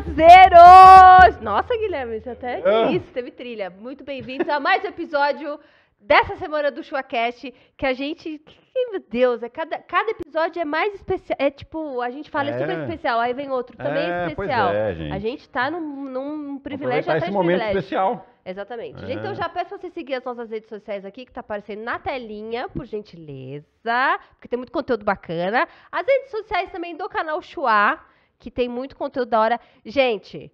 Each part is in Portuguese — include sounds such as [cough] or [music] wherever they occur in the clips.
caseiros! Nossa, Guilherme, isso até ah. isso, teve trilha. Muito bem-vindos a mais um episódio dessa semana do Chuacast, que a gente. Que, meu Deus, é cada, cada episódio é mais especial. É tipo, a gente fala é, é super especial, aí vem outro também é, especial. É, gente. A gente tá num, num privilégio É esse de momento privilégio. especial. Exatamente. É. Gente, então já peço pra você seguir as nossas redes sociais aqui, que tá aparecendo na telinha, por gentileza, porque tem muito conteúdo bacana. As redes sociais também do canal Chuá que tem muito conteúdo da hora. Gente,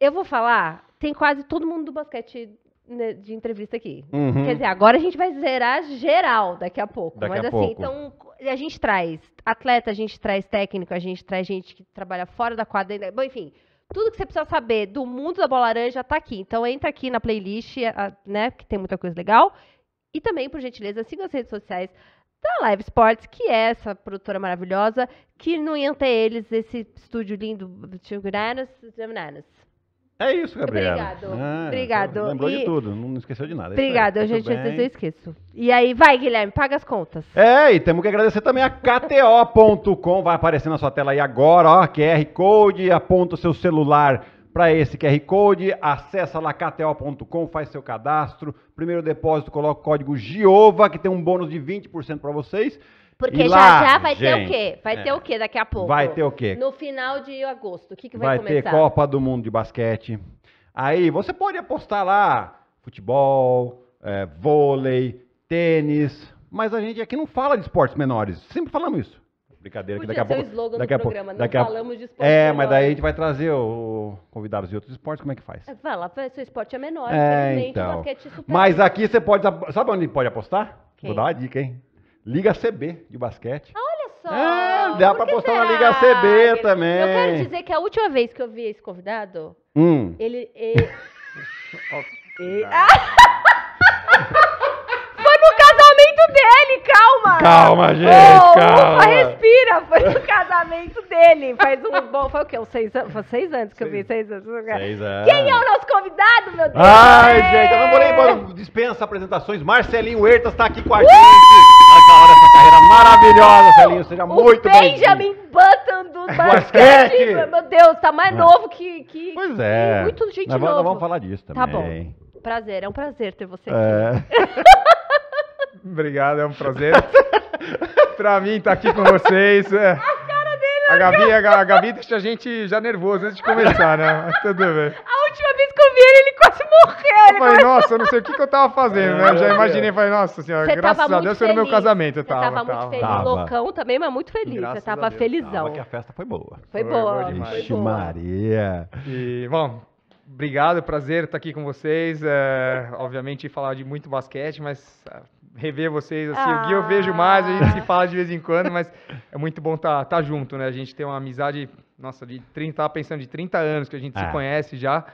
eu vou falar, tem quase todo mundo do basquete né, de entrevista aqui. Uhum. Quer dizer, agora a gente vai zerar geral daqui a pouco. Daqui mas a assim, pouco. então a gente traz atleta, a gente traz técnico, a gente traz gente que trabalha fora da quadra. Bom, enfim, tudo que você precisa saber do mundo da bola laranja está aqui. Então entra aqui na playlist, né, que tem muita coisa legal. E também, por gentileza, siga as redes sociais da Live Sports, que é essa produtora maravilhosa, que não ia ter eles esse estúdio lindo, Bananas, Bananas. É isso, Gabriela. Obrigado. Ah, obrigado. Lembrou e... de tudo, não esqueceu de nada. É obrigado, eu, tá gente, às vezes eu esqueço. E aí, vai, Guilherme, paga as contas. É, e temos que agradecer também a KTO.com, vai aparecer na sua tela aí agora, ó, QR Code, aponta o seu celular para esse QR Code, acessa lá kto.com, faz seu cadastro, primeiro depósito, coloca o código GIOVA, que tem um bônus de 20% para vocês. Porque lá, já já vai gente, ter o quê? Vai é. ter o quê daqui a pouco? Vai ter o quê? No final de agosto, o que, que vai, vai começar? Vai ter Copa do Mundo de Basquete. Aí você pode apostar lá futebol, é, vôlei, tênis, mas a gente aqui não fala de esportes menores, sempre falamos isso. Brincadeira, que daqui a pouco. slogan daqui a pouco, programa, daqui a... falamos de esporte. É, menor. mas daí a gente vai trazer o, convidados de outros esportes, como é que faz? É, vai lá, seu esporte é menor, é, então. basquete é super. Mas aqui você pode. Sabe onde pode apostar? Quem? Vou dar uma dica, hein? Liga CB de basquete. Olha só! É, dá pra apostar será? na Liga CB eu também. Eu quero dizer que a última vez que eu vi esse convidado, hum. ele. ele... ele... [laughs] [laughs] ah casamento dele, calma! Calma, gente, oh, calma! Ufa, respira, foi no casamento dele. Faz um bom, foi o quê? Uns seis anos, foi seis anos que seis, eu vi, seis anos. Seis anos. Né? Quem é o nosso convidado, meu Deus? Ai, é. gente, eu não vou nem é. dispensa apresentações. Marcelinho Hertas está aqui com a uh! gente. Acabando essa carreira maravilhosa, Marcelinho, seja o muito bem-vindo. Benjamin Button do basquete. Meu Deus, tá mais ah. novo que... que pois é. muito gente novo nova. vamos falar disso tá também. Tá bom. Prazer, é um prazer ter você é. aqui. É. [laughs] Obrigado, é um prazer. [laughs] pra mim estar tá aqui com vocês. É... A Gabi, a Gabi deixa a gente já nervoso antes de começar, né? Mas tudo bem. A última vez que eu vi ele, ele quase morreu. Ele eu falei, começou... nossa, eu não sei o que, que eu tava fazendo, né? Eu já é. imaginei, falei, nossa senhora, Você graças a Deus foi no meu casamento. Eu tava, tava, tava feliz, tava. loucão também, mas muito feliz. Graças eu tava Deus, felizão. Tava que a festa foi boa. Foi, foi boa. boa Vixe Maria. E, bom, obrigado, prazer estar aqui com vocês. É, obviamente, falar de muito basquete, mas rever vocês, assim, ah. o Gui eu vejo ah. mais, a gente se fala de vez em quando, mas é muito bom estar tá, tá junto, né? A gente tem uma amizade, nossa, de 30, pensando de 30 anos que a gente se é. conhece já,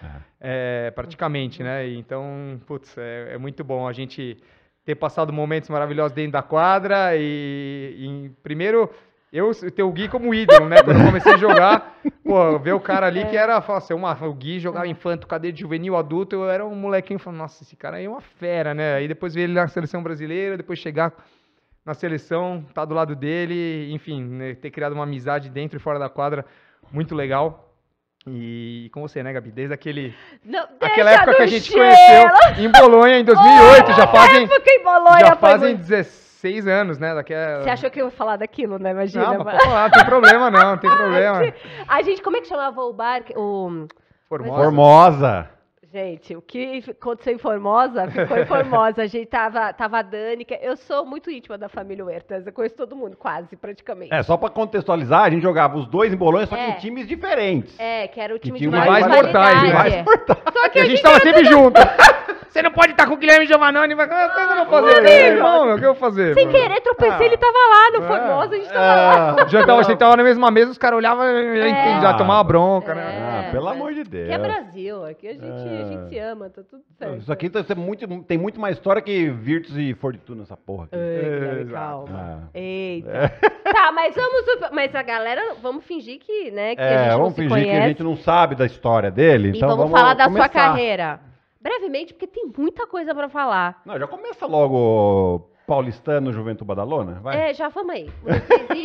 é. é, praticamente, né? então, putz, é, é, muito bom a gente ter passado momentos maravilhosos dentro da quadra e, e primeiro eu tenho o Gui como ídolo, né? Quando eu comecei a jogar, [laughs] pô, ver o cara ali que é. era, assim, uma, o Gui jogava infanto, de juvenil, adulto, eu era um molequinho falando, nossa, esse cara aí é uma fera, né? Aí depois ver ele na seleção brasileira, depois chegar na seleção, tá do lado dele, enfim, né, ter criado uma amizade dentro e fora da quadra muito legal. E com você, né, Gabi? Desde aquele, não, aquela época que a gente conheceu em Bolonha, em 2008. Oh, já [laughs] fazem, já fazem muito... 17 seis anos, né? Daqui a... Você achou que eu ia falar daquilo, né? Imagina. Não, mas, Pode falar, não tem problema não, não tem [laughs] problema. a gente, como é que chamava o bar? O... Formosa. Formosa. Gente, o que aconteceu é em Formosa, ficou em Formosa. A gente tava, tava a Dânica. É, eu sou muito íntima da família Huertas, eu conheço todo mundo, quase, praticamente. É, só pra contextualizar, a gente jogava os dois em Bolonha, só que é. em times diferentes. É, que era o time, que time de mais, mais mortais. Né? Mais mortais. Só que a, a gente, gente tava sempre tudo... junto. [laughs] Você não pode estar com o Guilherme Giovannoni, mas ah, eu não vou fazer, meu irmão, o que eu vou fazer? Sem querer, tropecei, ah, ele tava lá no é, Formosa, a gente tava é, lá. [laughs] Já tava, a gente tava na mesma mesa, os caras olhavam, é, já tomava bronca, né? É. Ah, pelo amor de Deus. Que é Brasil, aqui a gente a gente se é. ama, tá tudo certo. Isso aqui tá, tem, muito, tem muito mais história que Virtus e Fortitude nessa porra. Aqui. Eita, calma. Ah. Eita. É. [laughs] Tá, mas vamos. Mas a galera, vamos fingir que, né? Que é, vamos fingir que a gente não sabe da história dele. E então vamos, vamos falar da começar. sua carreira. Brevemente, porque tem muita coisa para falar. Não, já começa logo paulistano Juventude Badalona? Vai. É, já vamos aí.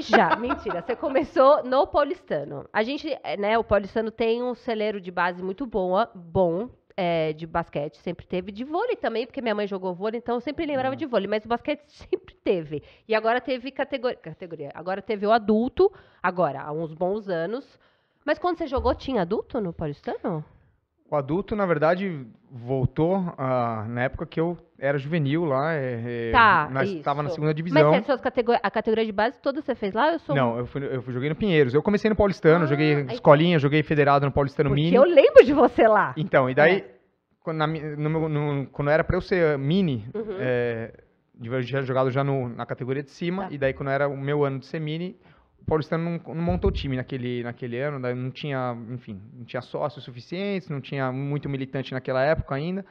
já, [laughs] mentira. Você começou no paulistano. A gente, é, né, o paulistano tem um celeiro de base muito boa, bom, é, de basquete sempre teve, de vôlei também, porque minha mãe jogou vôlei, então eu sempre lembrava uhum. de vôlei, mas o basquete [laughs] sempre teve. E agora teve categoria, categoria, agora teve o adulto, agora, há uns bons anos. Mas quando você jogou, tinha adulto no Paulistano? O adulto, na verdade, voltou uh, na época que eu era juvenil lá. É, é tá, Nós estava na segunda divisão. Mas a categoria de base toda você fez lá? Eu sou... Não, eu, fui, eu joguei no Pinheiros. Eu comecei no Paulistano, ah, joguei aí... Então. escolinha, joguei federado no Paulistano Porque Mini. eu lembro de você lá. Então, e daí, é. quando, na, no, no, quando era pra eu ser ah, mini, uhum. é, eu tinha jogado já no, na categoria de cima, tá. e daí quando era o meu ano de ser mini, o Paulistano não, não, montou time naquele, naquele ano, não tinha, enfim, não tinha sócios suficientes, não tinha muito militante naquela época ainda,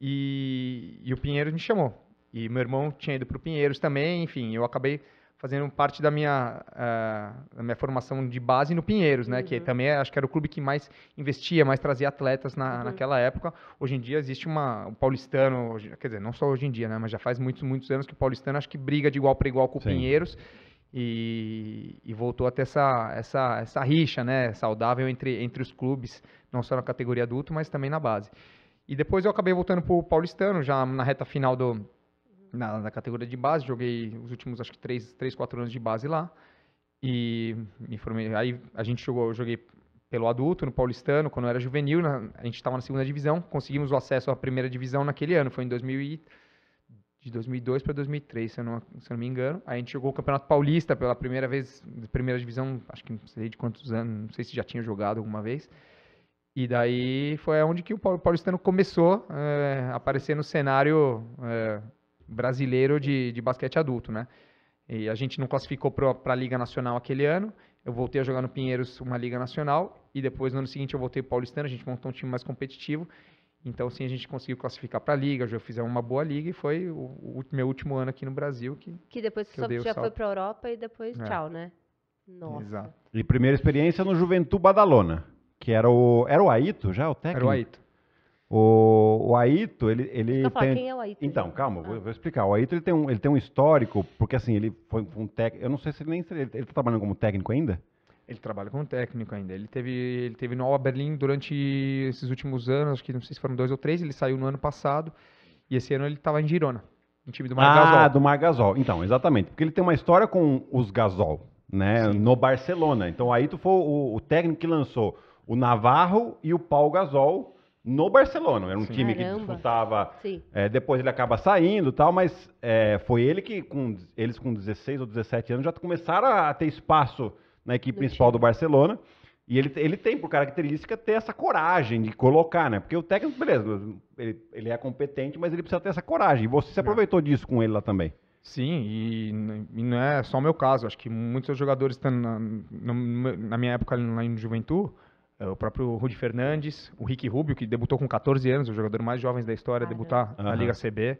e, e o Pinheiros me chamou. E meu irmão tinha ido para o Pinheiros também, enfim, eu acabei fazendo parte da minha, uh, da minha formação de base no Pinheiros, né? Uhum. Que também é, acho que era o clube que mais investia, mais trazia atletas na, uhum. naquela época. Hoje em dia existe uma o paulistano, quer dizer, não só hoje em dia, né? Mas já faz muitos muitos anos que o paulistano acho que briga de igual para igual com o Pinheiros e, e, voltou a ter essa, essa, essa rixa né, saudável entre, entre os clubes, não só na categoria adulto, mas também na base. E depois eu acabei voltando para o paulistano, já na reta final do, na, na, categoria de base, joguei os últimos, acho que, três três quatro anos de base lá, e me formei, aí a gente jogou, eu joguei pelo adulto, no paulistano, quando eu era juvenil, na, a gente estava na segunda divisão, conseguimos o acesso à primeira divisão naquele ano, foi em 2000 de 2002 para 2003, se eu, não, se eu não me engano. Aí a gente jogou o Campeonato Paulista pela primeira vez, primeira divisão, acho que não sei de quantos anos, não sei se já tinha jogado alguma vez. E daí foi onde que o paulistano começou é, a aparecer no cenário é, brasileiro de, de basquete adulto, né? E a gente não classificou para a Liga Nacional aquele ano. Eu voltei a jogar no Pinheiros uma Liga Nacional e depois no ano seguinte eu voltei para o Paulistano, a gente montou um time mais competitivo então, sim, a gente conseguiu classificar para a Liga, já fizemos uma boa Liga e foi o, o, meu último ano aqui no Brasil que Que depois que você já foi para a Europa e depois é. tchau, né? Nossa. Exato. E primeira experiência no Juventude Badalona, que era o, era o Aito já, o técnico? Era o Aito. O, o Aito, ele... ele tem... quem é o Aito? Então, já? Né? calma, ah. vou, vou, explicar. O Aito, ele tem, um, ele tem um histórico, porque assim, ele foi um técnico... Eu não sei se ele nem... Ele, está trabalhando como técnico ainda? Ele trabalha como técnico ainda. Ele teve, ele teve no Alba Berlim durante esses últimos anos, acho que não sei se foram dois ou três. Ele saiu no ano passado e esse ano ele estava em Girona, no time do Mar Gasol. Ah, do Mar Gasol. Então, exatamente, porque ele tem uma história com os Gasol, né, Sim. no Barcelona. Então aí tu foi o, o, técnico que lançou o Navarro e o Paul Gasol no Barcelona. Era um Sim. time Caramba. que disputava. É, depois ele acaba saindo, tal, mas é, foi ele que com eles com 16 ou 17 anos já começaram a ter espaço na equipe principal do Barcelona. E ele, ele tem por característica ter essa coragem de colocar, né? Porque o técnico, beleza, ele, ele é competente, mas ele precisa ter essa coragem. E você se é. aproveitou disso com ele lá também. Sim, e, e, não é só o meu caso. Acho que muitos jogadores estão na, na, na, minha época lá em Juventude. É, o próprio Rudi Fernandes, o Rick Rubio, que debutou com 14 anos, o jogador mais jovem da história a debutar uhum. na Liga CB.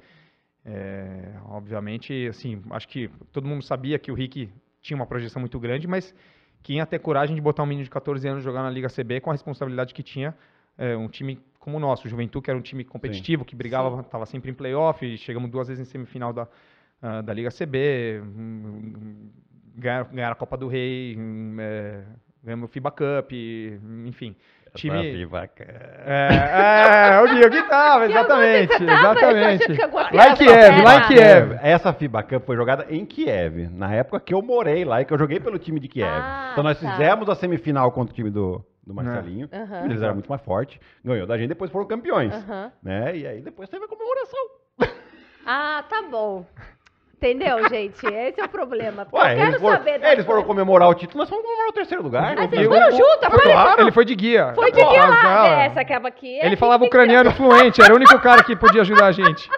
É, obviamente, assim, acho que todo mundo sabia que o Rick tinha uma projeção muito grande, mas que ia ter coragem de botar um menino de 14 anos jogar na Liga CB com a responsabilidade que tinha é, um time como o nosso, o Juventude, que era um time competitivo, Sim. que brigava, estava sempre em playoff, chegamos duas vezes em semifinal da, uh, da Liga CB, hum, ganhar, ganhar a Copa do Rei, um, é, ganhamos o FIBA Cup, enfim time. É, é, o Diego que tava, [laughs] exatamente. Que exatamente. lá em Kiev, lá em é. Kiev. Essa FIBA foi jogada em Kiev, na época que eu morei lá e que eu joguei pelo time de Kiev. Ah, então nós tá. fizemos a semifinal contra o time do, do Marcelinho. Uhum. Eles eram muito mais fortes. Ganhou da gente, depois foram campeões. Uhum. Né? E aí depois teve a comemoração. Ah, tá bom. Entendeu, gente? Esse é o problema. Ué, eu quero foram, saber. Eles foram comemorar o título, nós fomos comemorar o terceiro lugar. Mas ah, vocês foram juntos? Foi, ele foi de guia. Foi de guia lá, já. acaba né? aqui. Ele falava ucraniano fluente, era o único cara que podia ajudar a gente.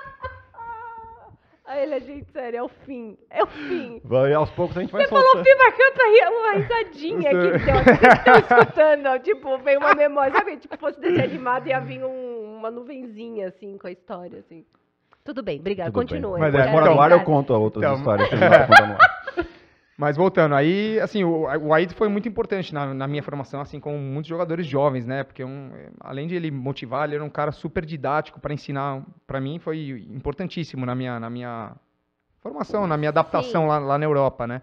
Ele é, gente sério, é o fim. É o fim. Vai, aos poucos a gente vai Você soltando. falou fim, mas canta uma risadinha aqui que estão escutando. Tipo, veio uma memória. Sabe, tipo, fosse desanimado e ia vir um, uma nuvenzinha, assim, com a história, assim. Tudo bem, obrigado. Continua. Mas é, fora do eu conto outras então, histórias. É. [laughs] Mas voltando, aí, assim, o, o Aid foi muito importante na, na, minha formação, assim, com muitos jogadores jovens, né? Porque um, além de ele motivar, ele era um cara super didático para ensinar. Para mim, foi importantíssimo na minha, na minha formação, na minha adaptação lá, lá na Europa, né?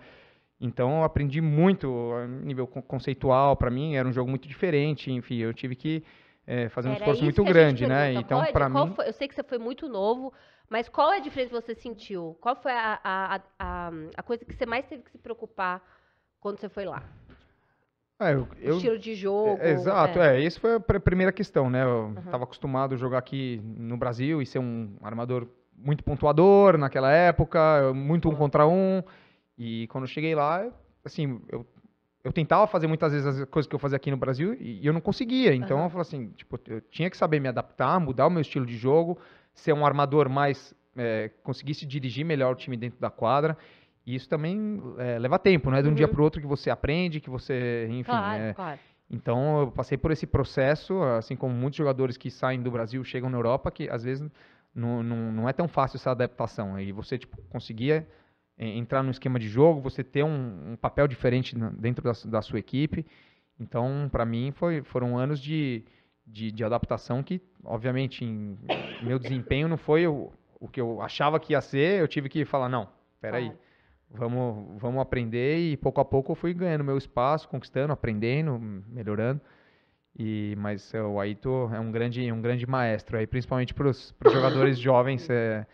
Então, eu aprendi muito a nível conceitual. Para mim, era um jogo muito diferente. Enfim, eu tive que é, fazer um Era esforço muito grande, né? Então, é para mim. Foi, eu sei que você foi muito novo, mas qual é a diferença que você sentiu? Qual foi a, a, a, a coisa que você mais teve que se preocupar quando você foi lá? É, eu, eu, estilo de jogo. É, exato, é. é. Isso foi a primeira questão, né? Eu estava uhum. acostumado a jogar aqui no Brasil e ser um armador muito pontuador naquela época, muito um contra um. E quando eu cheguei lá, assim, eu eu tentava fazer muitas vezes as coisas que eu fazia aqui no Brasil e eu não conseguia. Então uhum. eu falo assim, tipo, eu tinha que saber me adaptar, mudar o meu estilo de jogo, ser um armador mais é, conseguisse dirigir melhor o time dentro da quadra. E isso também é, leva tempo, não é de um uhum. dia para o outro que você aprende, que você, enfim. Claro, é, claro. Então eu passei por esse processo, assim como muitos jogadores que saem do Brasil chegam na Europa, que às vezes não, não, não é tão fácil essa adaptação. E você tipo, conseguia é, entrar no esquema de jogo, você ter um, um papel diferente dentro da, da sua equipe. Então, para mim, foi, foram anos de, de, de adaptação que, obviamente, em, meu desempenho não foi o, o que eu achava que ia ser. Eu tive que falar, não, peraí, aí, vamos, vamos aprender. E pouco a pouco eu fui ganhando meu espaço, conquistando, aprendendo, melhorando. E, mas o Aito é um grande, um grande maestro, aí, principalmente para os jogadores [coughs] jovens. É,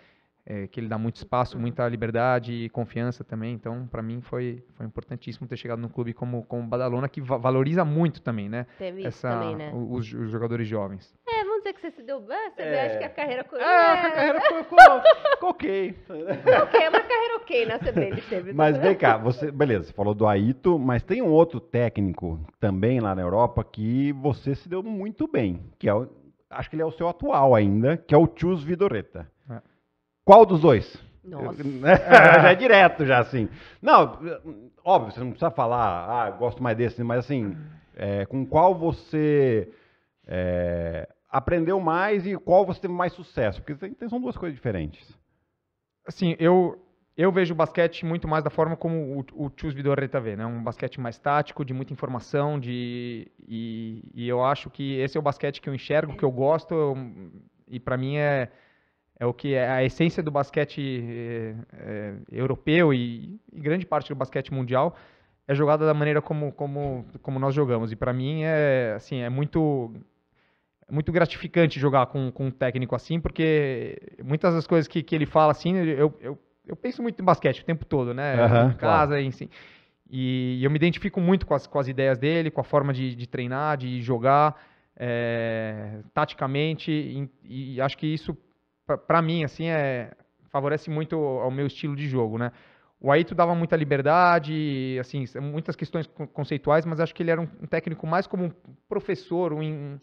é, que ele dá muito espaço, muita liberdade e confiança também. Então, para mim foi, foi importantíssimo ter chegado no clube como como Badalona que va valoriza muito também, né? Teve Essa, também, né? Os, os, jogadores jovens. É, vamos dizer que você se deu bem, você é. acha que a carreira foi Ah, é, a carreira foi, foi [laughs] ok. ok, é uma carreira ok na né? CB ele teve. Mas vem cá, você, beleza, você falou do Aito, mas tem um outro técnico também lá na Europa que você se deu muito bem, que é o, acho que ele é o seu atual ainda, que é o Chus Vidoreta. Qual dos dois? Nossa. [laughs] Né? É. já é direto, já assim. Não, óbvio, você não precisa falar, ah, gosto mais desse, mas assim, é, com qual você é, aprendeu mais e qual você teve mais sucesso? Porque tem, são duas coisas diferentes. Assim, eu, eu vejo o basquete muito mais da forma como o, o Chus Vidorreta tá vê, né? Um basquete mais tático, de muita informação, de, e, e eu acho que esse é o basquete que eu enxergo, que eu gosto, eu, e para mim é é o que é a essência do basquete é, europeu e, e, grande parte do basquete mundial é jogada da maneira como como, como nós jogamos e para mim é assim é muito muito gratificante jogar com, com um técnico assim porque muitas das coisas que, que ele fala assim eu, eu, eu penso muito em basquete o tempo todo né uhum, em casa claro. enfim e, e eu me identifico muito com as, com as ideias dele com a forma de, de treinar de jogar é, taticamente e, e acho que isso para mim, assim, é, favorece muito ao meu estilo de jogo, né? O Aito dava muita liberdade, assim, muitas questões conceituais, mas acho que ele era um, técnico mais como um professor, um,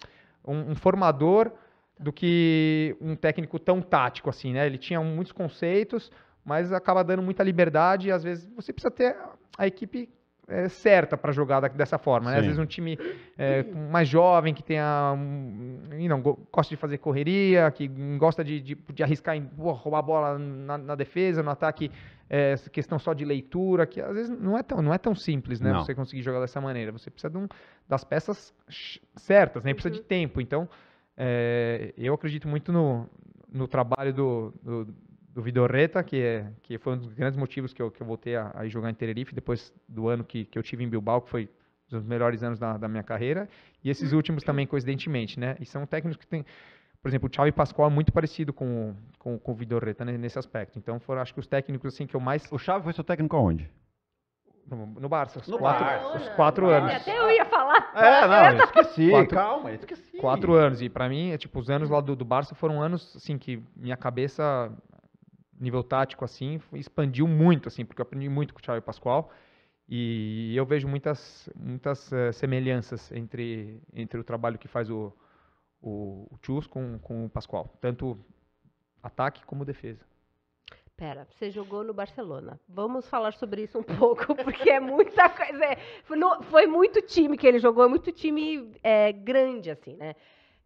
um, um, formador do que um técnico tão tático, assim, né? Ele tinha muitos conceitos, mas acaba dando muita liberdade e às vezes você precisa ter a equipe é, certa para jogar dessa forma. Né? Às vezes um time é, mais jovem que tenha um, não gosta de fazer correria, que gosta de, de, de arriscar em roubar a bola na, na defesa, no ataque, é, questão só de leitura, que às vezes não é tão, não é tão simples, né? Você conseguir jogar dessa maneira. Você precisa de um, das peças certas, nem né? precisa de uhum. tempo. Então, é, eu acredito muito no, no trabalho do, do do Vidorreta, que, é, que foi um dos grandes motivos que eu, que eu voltei a, a jogar em Tenerife, depois do ano que, que eu tive em Bilbao, que foi um dos melhores anos da, da minha carreira, e esses últimos também, coincidentemente, né? E são técnicos que têm, por exemplo, o Xavi Pascoal é muito parecido com, com, com o Vidorreta né, nesse aspecto. Então, foram, acho que os técnicos assim que eu mais... O Xavi foi seu técnico aonde? No, no Barça. Os no quatro, Barça. Os quatro Barça. anos. Até eu ia falar. É, não, eu esqueci. Quatro, calma, esqueci. Quatro anos. E para mim, é, tipo, os anos lá do, do Barça foram anos, assim, que minha cabeça nível tático, assim, expandiu muito, assim, porque eu aprendi muito com o Thiago Pascoal. E eu vejo muitas, muitas uh, semelhanças entre, entre o trabalho que faz o, o, o Chus com, com o Pascoal, tanto ataque como defesa. Pera, você jogou no Barcelona. Vamos falar sobre isso um [laughs] pouco, porque é muita coisa. É, foi, no, foi, muito time que ele jogou, é muito time é, grande, assim, né?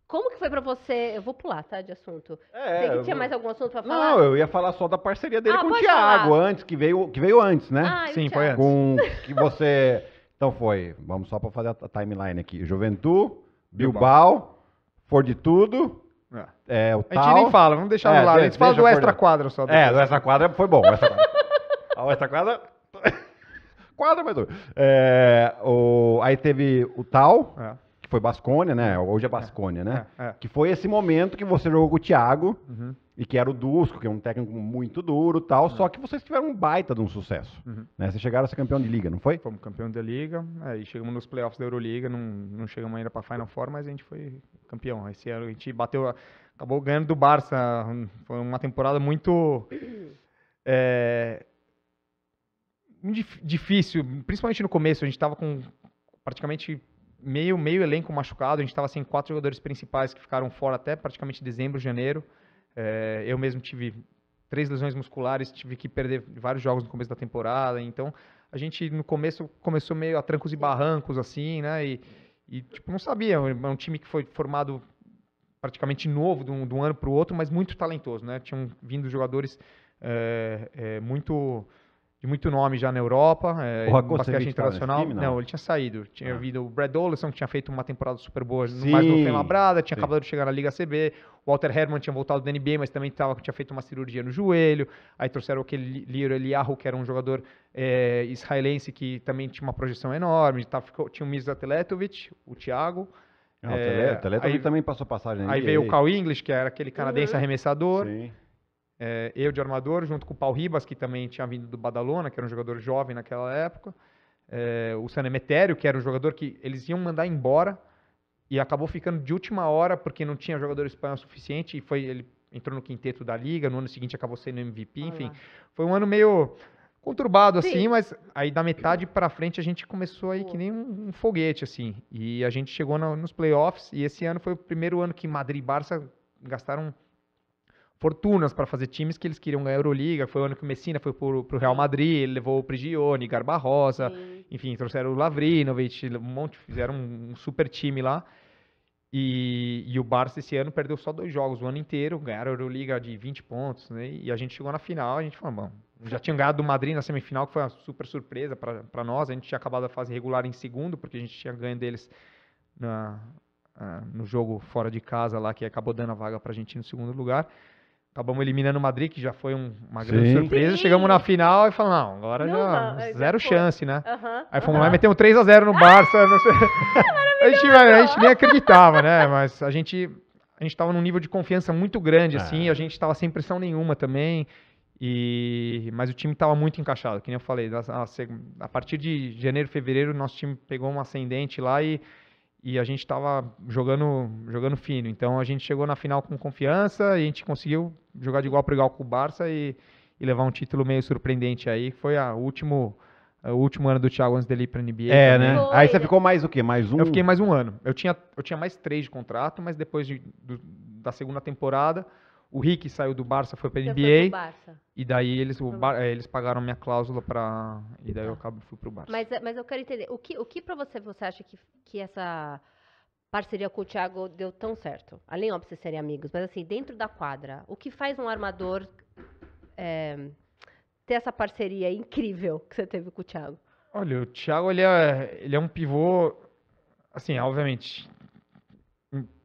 Como que foi pra você? Eu vou pular, tá? De assunto. É, Tem que tinha mais algum assunto pra falar. Não, eu ia falar só da parceria dele ah, com o Thiago falar. antes, que veio, que veio antes, né? Ah, Sim, foi antes. Com que você. Então foi. Vamos só pra fazer a timeline aqui. Juventude, Bilbao, Bilbao. tudo. É. é, o a tal. gente nem fala, vamos deixar é, no lado. A gente fala do extra quadra só. É, depois. É, do extra quadra foi bom. Extra quadra. [laughs] extra quadra. [laughs] quadra, mas. É, o... Aí teve o tal. É foi Bascônia, né? É. Hoje é, é. Bascônia, né? É, que foi esse momento que você jogou com o Thiago uhum. e que era o Dusko, que é um técnico muito duro tal, só que vocês tiveram um baita de um sucesso. Uhum. Né? Vocês chegaram a ser campeão de liga, não foi? Fomos campeão da liga, é, e chegamos nos playoffs da Euroliga, não, não chegamos ainda para Final Four, mas a gente foi campeão. Esse ano a gente bateu, acabou ganhando do Barça, hum, foi uma temporada muito... [coughs] É, difícil, principalmente no começo, a gente estava com praticamente meio, meio elenco machucado, a gente estava sem quatro jogadores principais que ficaram fora até praticamente dezembro, janeiro. É, eu mesmo tive três lesões musculares, tive que perder vários jogos no começo da temporada, então a gente no começo começou meio a trancos e barrancos assim, né? E, e tipo, não sabia, é um é time que foi formado praticamente novo de um, de um ano para o outro, mas muito talentoso, né? Tinham vindo jogadores é, é, muito de muito nome já na Europa, é, o basquete tá internacional. Time, não? não? ele tinha saído. Tinha ah. vindo o Brad Olson, que tinha feito uma temporada super boa, Sim. mas não foi lembrada, tinha Sim. acabado de chegar na Liga CB. O Walter Herman tinha voltado do NBA, mas também tava, tinha feito uma cirurgia no joelho. Aí trouxeram aquele Liro Eliahu, que era um jogador é, israelense que também tinha uma projeção enorme. tava ficou, tinha o Mirza Teletovic, o Thiago. Não, ah, é, o Teletovic também passou passagem. Aí veio o Cal English, que era aquele canadense é, arremessador. Sim é, eu de armador, junto com o Paulo Ribas, que também tinha vindo do Badalona, que era um jogador jovem naquela época, é, o Sanemetério, que era um jogador que eles iam mandar embora e acabou ficando de última hora porque não tinha jogador espanhol suficiente e foi ele entrou no quinteto da liga, no ano seguinte acabou sendo MVP, enfim. Foi um ano meio conturbado assim, Sim. assim, mas aí da metade para frente a gente começou aí que nem um, um foguete assim. E a gente chegou no, nos playoffs e esse ano foi o primeiro ano que Madrid e Barça gastaram fortunas para fazer times que eles queriam ganhar a Euroliga. Foi o ano que o Messina foi para o Real Madrid, ele levou o Prigione, Garbarrosa, Sim. enfim, trouxeram o Lavrinovic, um monte, fizeram um super time lá. E, e, o Barça esse ano perdeu só dois jogos o ano inteiro, ganharam a Euroliga de 20 pontos, né? E a gente chegou na final, a gente falou, bom, já tinha ganhado do Madrid na semifinal, que foi uma super surpresa para nós. A gente tinha acabado a fase regular em segundo, porque a gente tinha ganho deles na, ah, no jogo fora de casa lá, que acabou dando a vaga para a gente no segundo lugar. Acabamos eliminando o Madrid, que já foi um, uma grande Sim. surpresa. Sim. Chegamos na final e falamos, não, agora não, já não, zero é, já chance, né? Uhum, aí fomos uhum. lá e metemos 3x0 no Barça. Ah, [laughs] a, gente, a gente nem acreditava, né? Mas a gente a gente estava num nível de confiança muito grande, é. assim, a gente estava sem pressão nenhuma também. E mas o time estava muito encaixado, que nem eu falei, a, a, a, partir de janeiro, fevereiro, nosso time pegou um ascendente lá e e a gente estava jogando, jogando fino. Então a gente chegou na final com confiança e a gente conseguiu jogar de igual para igual com o Barça e, e, levar um título meio surpreendente aí. Foi a último, o último ano do Thiago antes dele ir para NBA. É, também. né? Foi. Aí você ficou mais o quê? Mais um? Eu fiquei mais um ano. Eu tinha, eu tinha mais três de contrato, mas depois de, do, da segunda temporada o Rick saiu do Barça, foi para a NBA. E daí eles, é, eles pagaram minha cláusula para e daí eu tá. acabo fui para o Barça. Mas, é, mas eu quero entender, o que o que para você você acha que que essa parceria com o Thiago deu tão certo? Além óbvio vocês serem amigos, mas assim, dentro da quadra, o que faz um armador é, ter essa parceria incrível que você teve com o Thiago? Olha, o Thiago ele é, ele é um pivô assim, obviamente,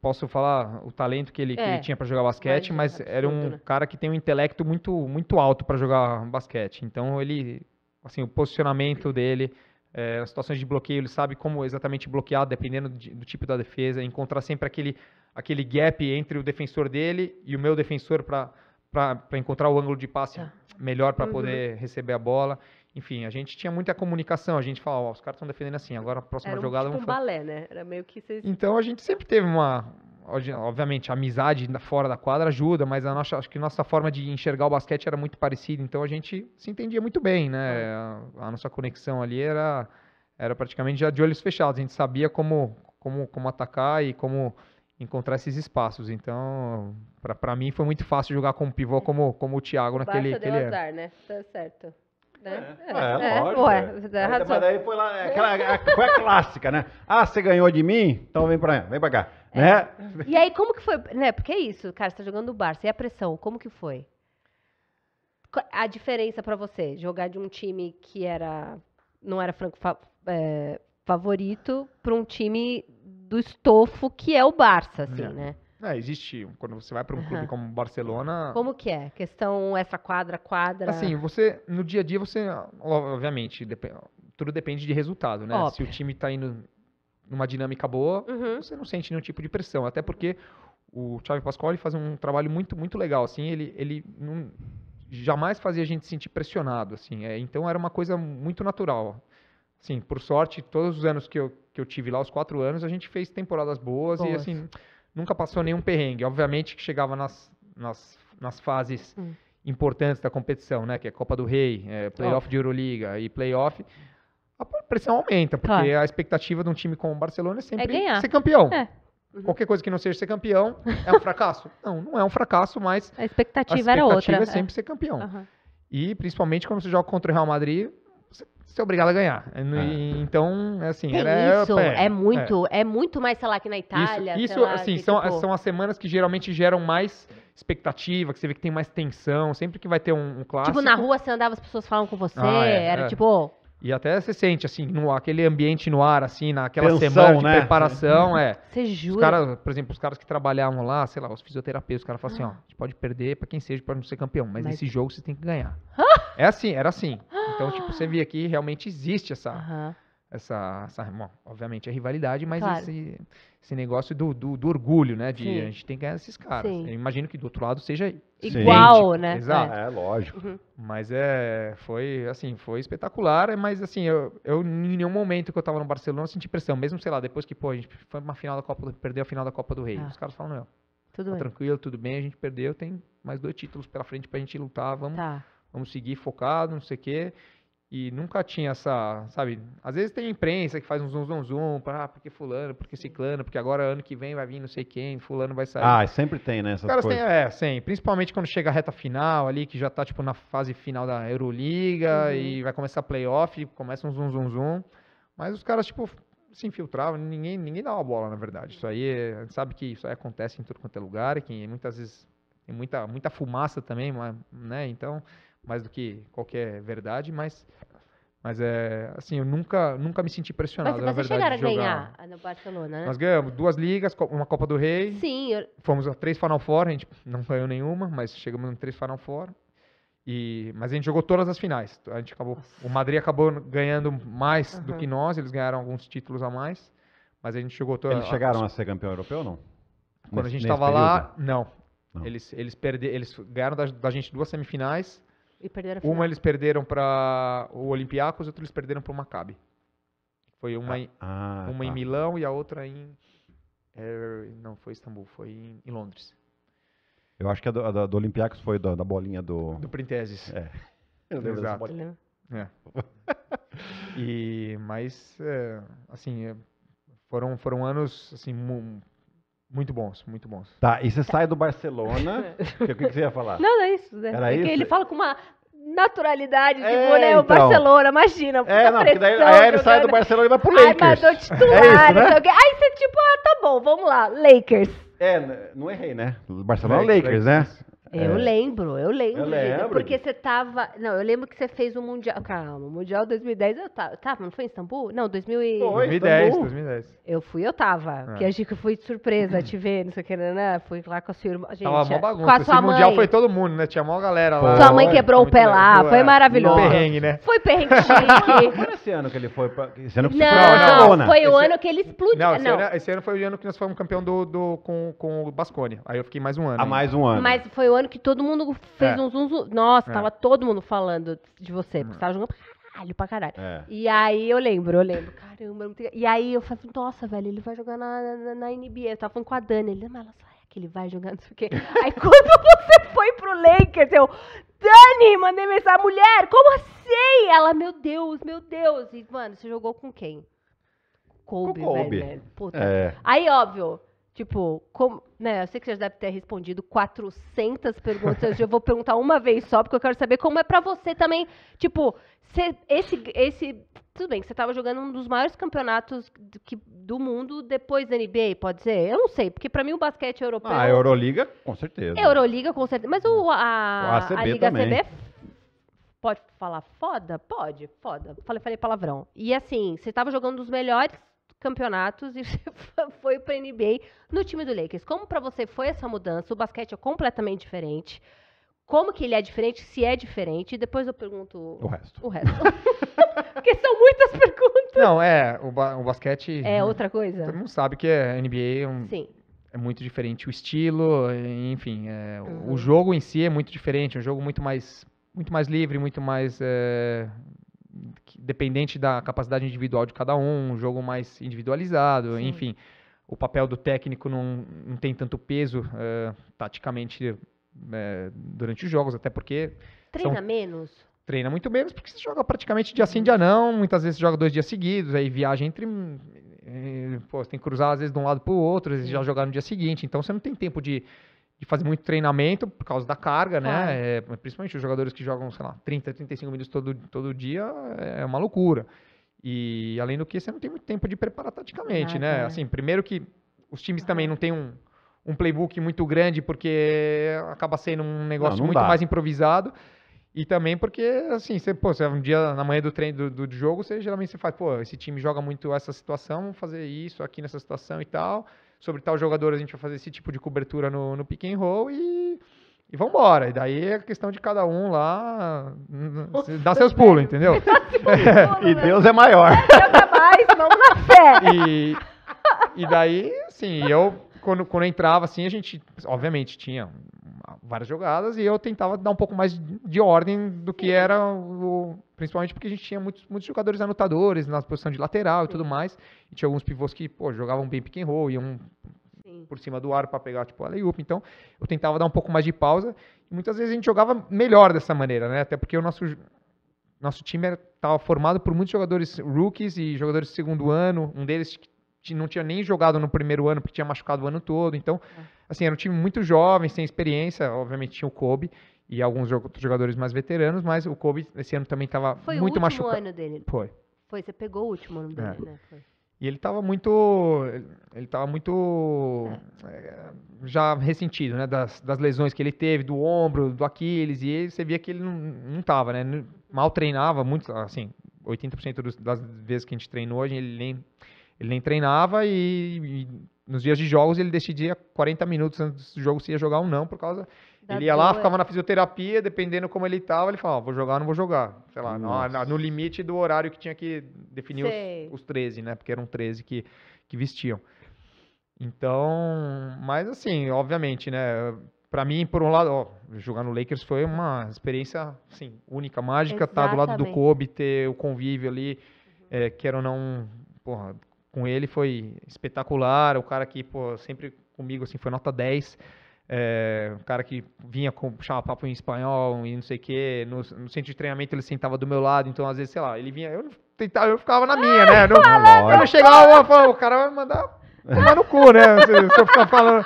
posso falar o talento que ele, é, que ele é, tinha para jogar basquete, mas, é mas absurdo, era um né? cara que tem um intelecto muito, muito alto para jogar basquete. Então ele, assim, o posicionamento dele, é, as situações de bloqueio, ele sabe como exatamente bloquear, dependendo de, do tipo da defesa, encontrar sempre aquele, aquele gap entre o defensor dele e o meu defensor para encontrar o ângulo de passe tá. melhor para uhum. poder receber a bola enfim, a gente tinha muita comunicação, a gente falava, os caras estão defendendo assim, agora a próxima Era jogada... Era um, tipo um balé, né? Era meio que... Vocês... Então a gente sempre teve uma, obviamente, a amizade fora da quadra ajuda, mas a nossa, acho que a nossa forma de enxergar o basquete era muito parecida, então a gente se entendia muito bem, né? É. A, a nossa conexão ali era, era praticamente já de olhos fechados, a gente sabia como, como, como atacar e como encontrar esses espaços. Então, para mim foi muito fácil jogar com um pivô é. como, como o Thiago naquele Basta deu é. azar, né? Tá certo né? É, é, ah, é, é lógico. Ué, é. Mas daí foi lá, é aquela, é, foi a clássica, né? Ah, você ganhou de mim? Então vem pra, vem pra cá, né? E aí, como que foi, né? Porque é isso, cara, você tá jogando o Barça, e a pressão, como que foi? A diferença pra você, jogar de um time que era, não era franco fa, favorito, pra um time do estofo que é o Barça, assim, né? É, existe, quando você vai para um uhum. clube como Barcelona... Como que é? Questão extra quadra, quadra... Assim, você, no dia a dia, você, obviamente, dep tudo depende de resultado, né? Óbvio. Se o time está indo numa dinâmica boa, uhum. você não sente nenhum tipo de pressão, até porque o Xavi Pascoal faz um trabalho muito, muito legal, assim, ele, ele não, jamais fazia a gente sentir pressionado, assim, é, então era uma coisa muito natural, Sim, por sorte, todos os anos que eu, que eu tive lá, os quatro anos, a gente fez temporadas boas e assim, nunca passou nenhum perrengue. Obviamente que chegava nas, nas, nas fases hum. importantes da competição, né? Que é Copa do Rei, é, playoff de Euroliga e playoff. A pressão aumenta, porque claro. a expectativa de um time como o Barcelona é sempre é ser campeão. É. Uhum. Qualquer coisa que não seja ser campeão é um fracasso? [laughs] não, não é um fracasso, mas a expectativa, a expectativa era outra. É, é sempre ser campeão. Uhum. E principalmente quando você joga contra o Real Madrid, você é obrigado a ganhar. É, é. então, é assim, era, isso, é, é muito, é. é. muito mais, sei lá, que na Itália. Isso, isso lá, assim, são, tipo... são as semanas que geralmente geram mais expectativa, que você vê que tem mais tensão, sempre que vai ter um, um clássico. Tipo, na rua você andava, as pessoas falam com você, ah, é, era tipo, e até você sente, assim, no, aquele ambiente no ar, assim, naquela semana de né? preparação, uhum. é. Você jura? Os caras por exemplo, os caras que trabalhavam lá, sei lá, os fisioterapeutas, os caras falam assim, ah. assim, ó, a gente pode perder para quem seja, pode não ser campeão, mas, mas... esse jogo você tem que ganhar. Ah. É assim, era assim. Então, tipo, você via que realmente existe essa... Uh -huh essa, essa bom, obviamente a é rivalidade, mas claro. esse, esse negócio do, do, do orgulho, né? De Sim. a gente tem que ganhar esses caras. Sim. Eu imagino que do outro lado seja igual, né, né? Exato. É, lógico. Uhum. Mas é, foi assim, foi espetacular, mas assim, eu, eu em nenhum momento que eu tava no Barcelona eu senti pressão, mesmo sei lá, depois que pô, a gente foi uma final da Copa, perdeu a final da Copa do Rei. Ah. Os caras falam, não, tudo tá tranquilo, tudo bem, a gente perdeu, tem mais dois títulos pela frente pra gente lutar, vamos, tá. vamos seguir focado, não sei o quê. E nunca tinha essa, sabe? Às vezes tem imprensa que faz um zoom, zoom, zoom, pra, ah, porque fulano, porque ciclano, porque agora ano que vem vai vir não sei quem, fulano vai sair. Ah, sempre tem, né? Essas Cara, coisas. Tem, é, sim. Principalmente quando chega a reta final ali, que já tá, tipo, na fase final da Euroliga uhum. e vai começar playoff, começa um zoom, zoom, zoom. Mas os caras, tipo, se infiltravam, ninguém, ninguém dava bola, na verdade. Isso aí, é, sabe que isso aí acontece em tudo quanto é lugar, que muitas vezes tem muita, muita fumaça também, né? Então mais do que qualquer verdade, mas mas é assim, eu nunca, nunca me senti pressionado. Mas, mas na verdade, chegaram a ganhar no Barcelona, né? Nós ganhamos duas ligas, uma Copa do Rei. Sim. Eu... Fomos a três Final Four, a gente não ganhou nenhuma, mas chegamos em três Final Four. E, mas a gente jogou todas as finais. A gente acabou, Nossa. o Madrid acabou ganhando mais uhum. do que nós, eles ganharam alguns títulos a mais, mas a gente jogou todas. Eles chegaram a, a ser campeão europeu ou não? Quando nesse, a gente estava lá, não. não. Eles eles perderam eles ganharam da, da gente duas semifinais uma eles perderam para o Olympiacos, outra eles perderam para o Maccabi. Foi uma, ah, em, ah, ah uma tá. em Milão e a outra em. É, não, foi Istambul, foi em, em, Londres. Eu acho que a do, a do Olympiacos foi da, da, bolinha do. Do Printeses. É. Eu Exato. É. e, mas, é, assim, é, foram, foram anos assim, muito bons, muito bons. Tá, e você sai do Barcelona. [laughs] o que, que, você ia falar? Não, não é isso. Né? Era é isso? ele fala com uma naturalidade, é, tipo, né, o então. Barcelona, imagina. É, não, porque daí aí ele né? sai do Barcelona e vai pro Lakers. Armador titular, [laughs] é isso, né? não sei o quê. Aí você, tipo, ah, tá bom, vamos lá, Lakers. É, não errei, né? Barcelona Lakers, né? Lakers, né? É. Eu é. lembro, eu lembro. Eu é lembro. Porque você tava. Não, eu lembro que você fez o Mundial. Calma, o Mundial 2010 eu tava. Tava, não foi em Istambul? Não, 2000 e... Foi, 2010, 2010. Eu fui, eu tava. Porque é. a gente foi de surpresa te ver, não sei o que, né, né? Fui lá com a sua irmã. Gente, tava mó bagunça. Com a sua Esse mãe. Mundial foi todo mundo, né? Tinha mó galera lá. Sua mãe quebrou o pé lá, foi maravilhoso. Foi perrengue, né? Foi perrengue chique. [laughs] foi esse ano que ele foi. Pra... Esse ano que não, foi, não, foi o esse... ano que ele explodiu. Não, esse, não. Ano, esse, Ano, foi o ano que nós fomos campeão do, do, com, com o Bascone. Aí eu fiquei mais um ano. Ah, mais um ano. Mas foi o ano ano que todo mundo fez é. um zoom, Nossa, é. tava todo mundo falando de você. Porque hum. você tava jogando pra caralho, pra caralho. É. E aí eu lembro, eu lembro. Caramba, não tem... E aí eu falei, nossa, velho, ele vai jogar na, na, na NBA. Eu tava falando com a Dani. Ele, mas ela só é que ele vai jogar, não sei o quê. [laughs] aí quando você foi pro Lakers, eu... Dani, mandei mensagem, mulher, como assim? Ela, meu Deus, meu Deus. E, mano, você jogou com quem? Kobe, com Kobe. velho. velho. Né? Puta. É. Aí, óbvio... Tipo, como, né, eu sei que você já deve ter respondido 400 perguntas, eu vou perguntar uma vez só, porque eu quero saber como é para você também, tipo, esse, esse, tudo bem, que você tava jogando um dos maiores campeonatos do, que, do mundo depois da NBA, pode ser? Eu não sei, porque para mim o basquete europeu... Ah, a Euroliga, com certeza. É, Euroliga, com certeza, mas o, a, o a Liga também. CB é pode falar foda? Pode, foda. Falei, falei palavrão. E assim, você tava jogando dos melhores campeonatos e [laughs] foi para NBA no time do Lakers. Como para você foi essa mudança? O basquete é completamente diferente. Como que ele é diferente? Se é diferente? depois eu pergunto o resto. O resto. [laughs] Porque são muitas perguntas. Não, é, o, ba o basquete É outra coisa. Todo mundo sabe que é a NBA é um, Sim é muito diferente o estilo, enfim, é, uhum. o jogo em si é muito diferente, é um jogo muito mais muito mais livre, muito mais é, dependente da capacidade individual de cada um, um jogo mais individualizado, Sim. enfim. O papel do técnico não, não tem tanto peso eh, taticamente eh, durante os jogos, até porque. Treina são, menos? Treina muito menos, porque você joga praticamente dia sim, dia não, muitas vezes você joga dois dias seguidos, aí viaja entre. E, eh, pô, você tem que cruzar às vezes de um lado para o outro, às vezes já jogar no dia seguinte, então você não tem tempo de de fazer muito treinamento por causa da carga, né? É, principalmente os jogadores que jogam, sei lá, 30, 35 minutos todo, todo dia, é uma loucura. E além do que, você não tem muito tempo de preparar taticamente, né? Assim, primeiro que os times é. também não têm um, um playbook muito grande, porque acaba sendo um negócio não, não muito dá. mais improvisado. E também porque, assim, você, pô, você, um dia na manhã do treino do, do jogo, você geralmente você faz, pô, esse time joga muito essa situação, vamos fazer isso aqui nessa situação e tal sobre tal jogador a gente vai fazer esse tipo de cobertura no, no pick and roll e, e vamos embora E daí é questão de cada um lá dar seus pulos, entendeu? [laughs] [laughs] e Deus é maior. Deus é mais, vamos na fé. E, e daí, assim, eu quando, quando eu entrava, assim, a gente, obviamente, tinha várias jogadas e eu tentava dar um pouco mais de ordem do que era o, Principalmente porque a gente tinha muitos, muitos jogadores anotadores na posição de lateral Sim. e tudo mais. E tinha alguns pivôs que, pô, jogavam bem pick and roll, iam Sim. por cima do ar para pegar, tipo, a layup. Então, eu tentava dar um pouco mais de pausa. E muitas vezes a gente jogava melhor dessa maneira, né? Até porque o nosso, nosso time estava formado por muitos jogadores rookies e jogadores de segundo ano. Um deles que não tinha nem jogado no primeiro ano, porque tinha machucado o ano todo. Então, é. assim, era um time muito jovem, sem experiência. Obviamente tinha o Kobe e alguns outros jogadores mais veteranos, mas o Kobe esse ano também estava muito machucado. Foi o último ano dele. Foi. Foi, você pegou o último ano dele, é. né? Foi. E ele estava muito, ele estava muito é, já ressentido, né? Das, das lesões que ele teve, do ombro, do Aquiles, e você via que ele não, estava, né? Mal treinava, muito, assim, 80% dos, das vezes que a gente treinou hoje, ele nem, ele nem treinava e, e nos dias de jogos ele decidia 40 minutos antes do jogo se ia jogar ou não, por causa da ele ia lá, ficava na fisioterapia, dependendo como ele estava, ele falava, ah, vou jogar ou não vou jogar. Sei lá, no, no, limite do horário que tinha que definir os, os 13, né? Porque eram 13 que, que vestiam. Então, mas assim, obviamente, né? Para mim, por um lado, ó, jogar no Lakers foi uma experiência, assim, única, mágica. Exatamente. Tá do lado do Kobe, ter o convívio ali, uhum. é, quero ou não, porra, com ele foi espetacular. O cara que, pô, sempre comigo, assim, foi nota 10. É, um cara que vinha com, puxava papo em espanhol e não sei o quê. No, no, centro de treinamento ele sentava do meu lado, então às vezes, sei lá, ele vinha, eu tentava, eu ficava na minha, né? Eu não, eu chegava, falava, o cara vai mandar tomar no cu, né? Se, se eu ficar falando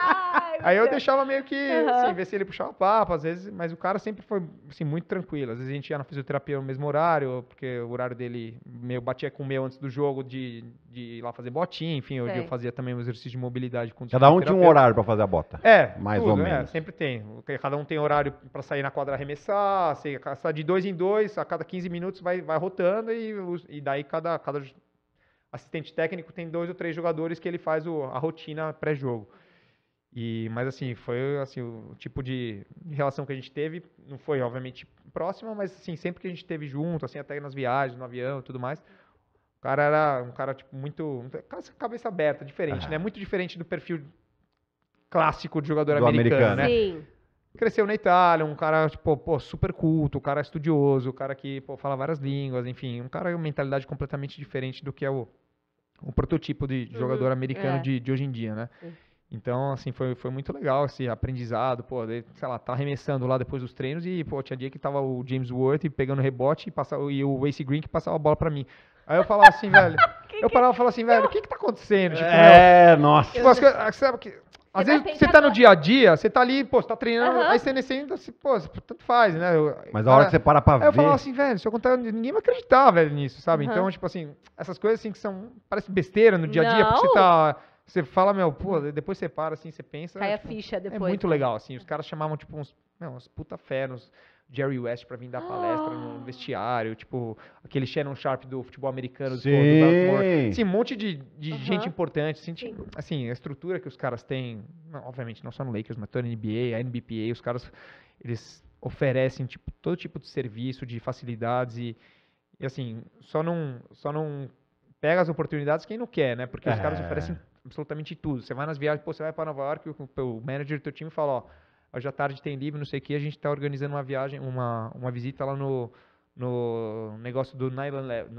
aí eu deixava meio que, uhum. assim, ver se ele puxava papo, às vezes, mas o cara sempre foi, assim, muito tranquilo. Às vezes a gente ia na fisioterapia no mesmo horário, porque o horário dele meio batia com o meu antes do jogo de, de ir lá fazer botinha, enfim, eu, eu fazia também um exercício de mobilidade com Cada um tinha um horário para fazer a bota. É, mais tudo, ou é, menos. É, sempre tem. Cada um tem horário para sair na quadra arremessar, assim, de dois em dois, a cada 15 minutos vai, vai rotando e, e daí cada, cada assistente técnico tem dois ou três jogadores que ele faz o, a rotina pré-jogo. E, mas assim, foi assim, o tipo de relação que a gente teve, não foi obviamente próxima, mas assim, sempre que a gente teve junto, assim, até nas viagens, no avião e tudo mais, o cara era um cara tipo muito, cabeça aberta, diferente, né? ah. né? Muito diferente do perfil clássico de jogador americano, americano, né? Sim. Cresceu na Itália, um cara tipo, pô, super culto, um cara estudioso, um cara que, pô, fala várias línguas, enfim, um cara com mentalidade completamente diferente do que é o o prototipo de uhum. jogador uhum, americano é. de, de hoje em dia, né? Uhum. Então, assim, foi, foi muito legal esse aprendizado, pô, de, sei lá, tá arremessando lá depois dos treinos e, pô, tinha dia que tava o James Worth pegando rebote e, passava, e o Ace Green que passava a bola para mim. Aí eu falava assim, [laughs] velho, que, eu parava e falava assim, velho, o que que tá acontecendo? É, tipo, é, eu, nossa. Tipo, as coisas, ah, sabe que... Às vezes você tá no dia a dia, você tá ali, pô, você tá treinando, uhum. aí você nem se assim, pô, tanto faz, né? Mas a hora que você para pra ver. Eu falava assim, velho, se eu contar, ninguém vai acreditar, velho, nisso, sabe? Uhum. Então, tipo assim, essas coisas assim que são. Parece besteira no dia a dia, porque você tá você fala, meu, pô, depois você para, assim, você pensa. Cai tipo, a ficha é depois. É muito legal, assim. Os caras chamavam, tipo, uns, meu, uns puta fé, Jerry West pra vir dar palestra no ah. vestiário, tipo, aquele Shannon Sharp do futebol americano, Sim. do Baltimore. Assim, um monte de, de uh -huh. gente importante. Assim, tipo, assim, a estrutura que os caras têm, obviamente, não só no Lakers, mas toda a NBA, a NBPA, os caras, eles oferecem, tipo, todo tipo de serviço, de facilidades e, e assim, só não, só não pega as oportunidades quem não quer, né? Porque é. os caras é. oferecem absolutamente tudo. Você vai nas viagens, pô, você vai para Nova York, o, o manager do teu time fala, ó, hoje à tarde tem livre, não sei o que, a gente está organizando uma viagem, uma, uma visita lá no no negócio do 9-11,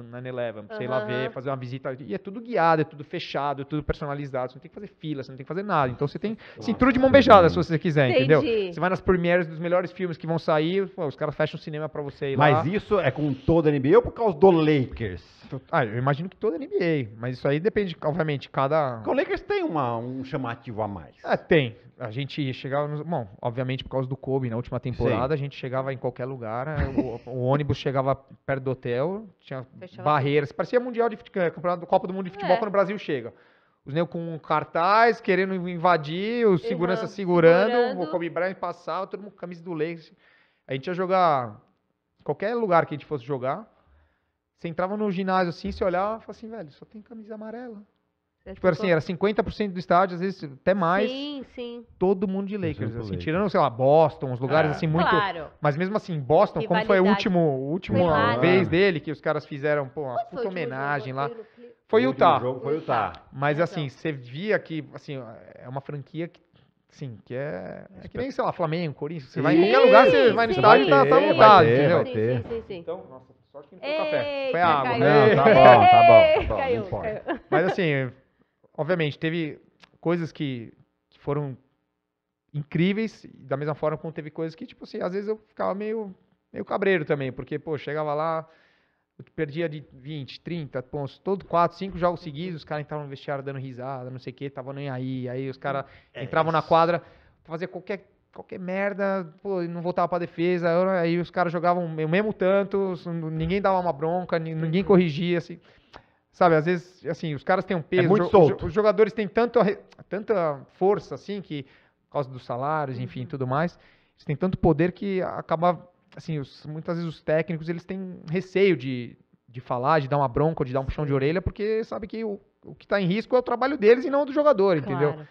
uhum. sei lá ver, fazer uma visita. E é tudo guiado, é tudo fechado, é tudo personalizado. Você não tem que fazer fila, você não tem que fazer nada. Então você tem cintura de mão beijada, se você quiser, Entendi. entendeu? Você vai nas primeiras dos melhores filmes que vão sair, pô, os caras fecham o cinema pra você ir lá. Mas isso é com toda a NBA ou por causa do Lakers? Ah, eu imagino que toda a NBA. Mas isso aí depende, obviamente, cada. O Lakers tem uma, um chamativo a mais. É, tem. A gente chegava. Nos... Bom, obviamente, por causa do Kobe, na última temporada, Sim. a gente chegava em qualquer lugar, o, o ônibus chegava perto do hotel, tinha Fechava barreiras. Parecia Mundial de Futebol, campeonato do Copa do Mundo de Futebol é. quando o Brasil chega. Os negros com cartaz, querendo invadir, o segurança uhum. segurando, segurando, o Kobe Bryant passava, todo mundo com camisa do Lakers. A gente ia jogar qualquer lugar que a gente fosse jogar. Você entrava no ginásio assim, se olhava, falava assim, velho, só tem camisa amarela tipo, assim, era 50% do estádio, às vezes até mais. Sim, sim. Todo mundo de Lakers, assim, Lakers. tirando, sei lá, Boston, uns lugares é. assim muito. Claro. Mas mesmo assim, Boston, Rivalidade. como foi a último, última vez dele que os caras fizeram, pô, uma puta homenagem lá. Foi o Utah. Jogo foi Utah. Mas é, assim, então. você via que, assim, é uma franquia que Sim, que é. É que nem, sei lá, Flamengo, Corinthians. Você sim, vai em qualquer lugar, você vai no estádio e tá, tá montado, entendeu? Sim, sim, sim, sim. Então, nossa, só que não foi café. Foi água. Caiu. Não, né? tá bom, tá bom. Tá bom caiu, caiu. Mas assim, obviamente, teve coisas que, que foram incríveis, da mesma forma como teve coisas que, tipo assim, às vezes eu ficava meio, meio cabreiro também, porque, pô, chegava lá, eu perdia de 20, 30 pontos, todo 4, 5 jogos seguidos, os caras entravam no vestiário dando risada, não sei o que, estavam nem aí, aí os caras é entravam isso. na quadra pra fazer qualquer, qualquer merda, pô, não voltava pra defesa, aí os caras jogavam o mesmo tanto, ninguém dava uma bronca, ninguém corrigia, assim... Sabe, às vezes, assim, os caras têm um é peso. É muito solto. Os, jogadores têm tanto, tanta força, assim, que por causa dos salários, enfim, uhum. tudo mais, eles têm tanto poder que acaba, assim, os, muitas vezes os técnicos, eles têm receio de, de falar, de dar uma bronca, de dar um puxão de orelha, porque sabe que o, o que está em risco é o trabalho deles e não o do jogador, claro. entendeu?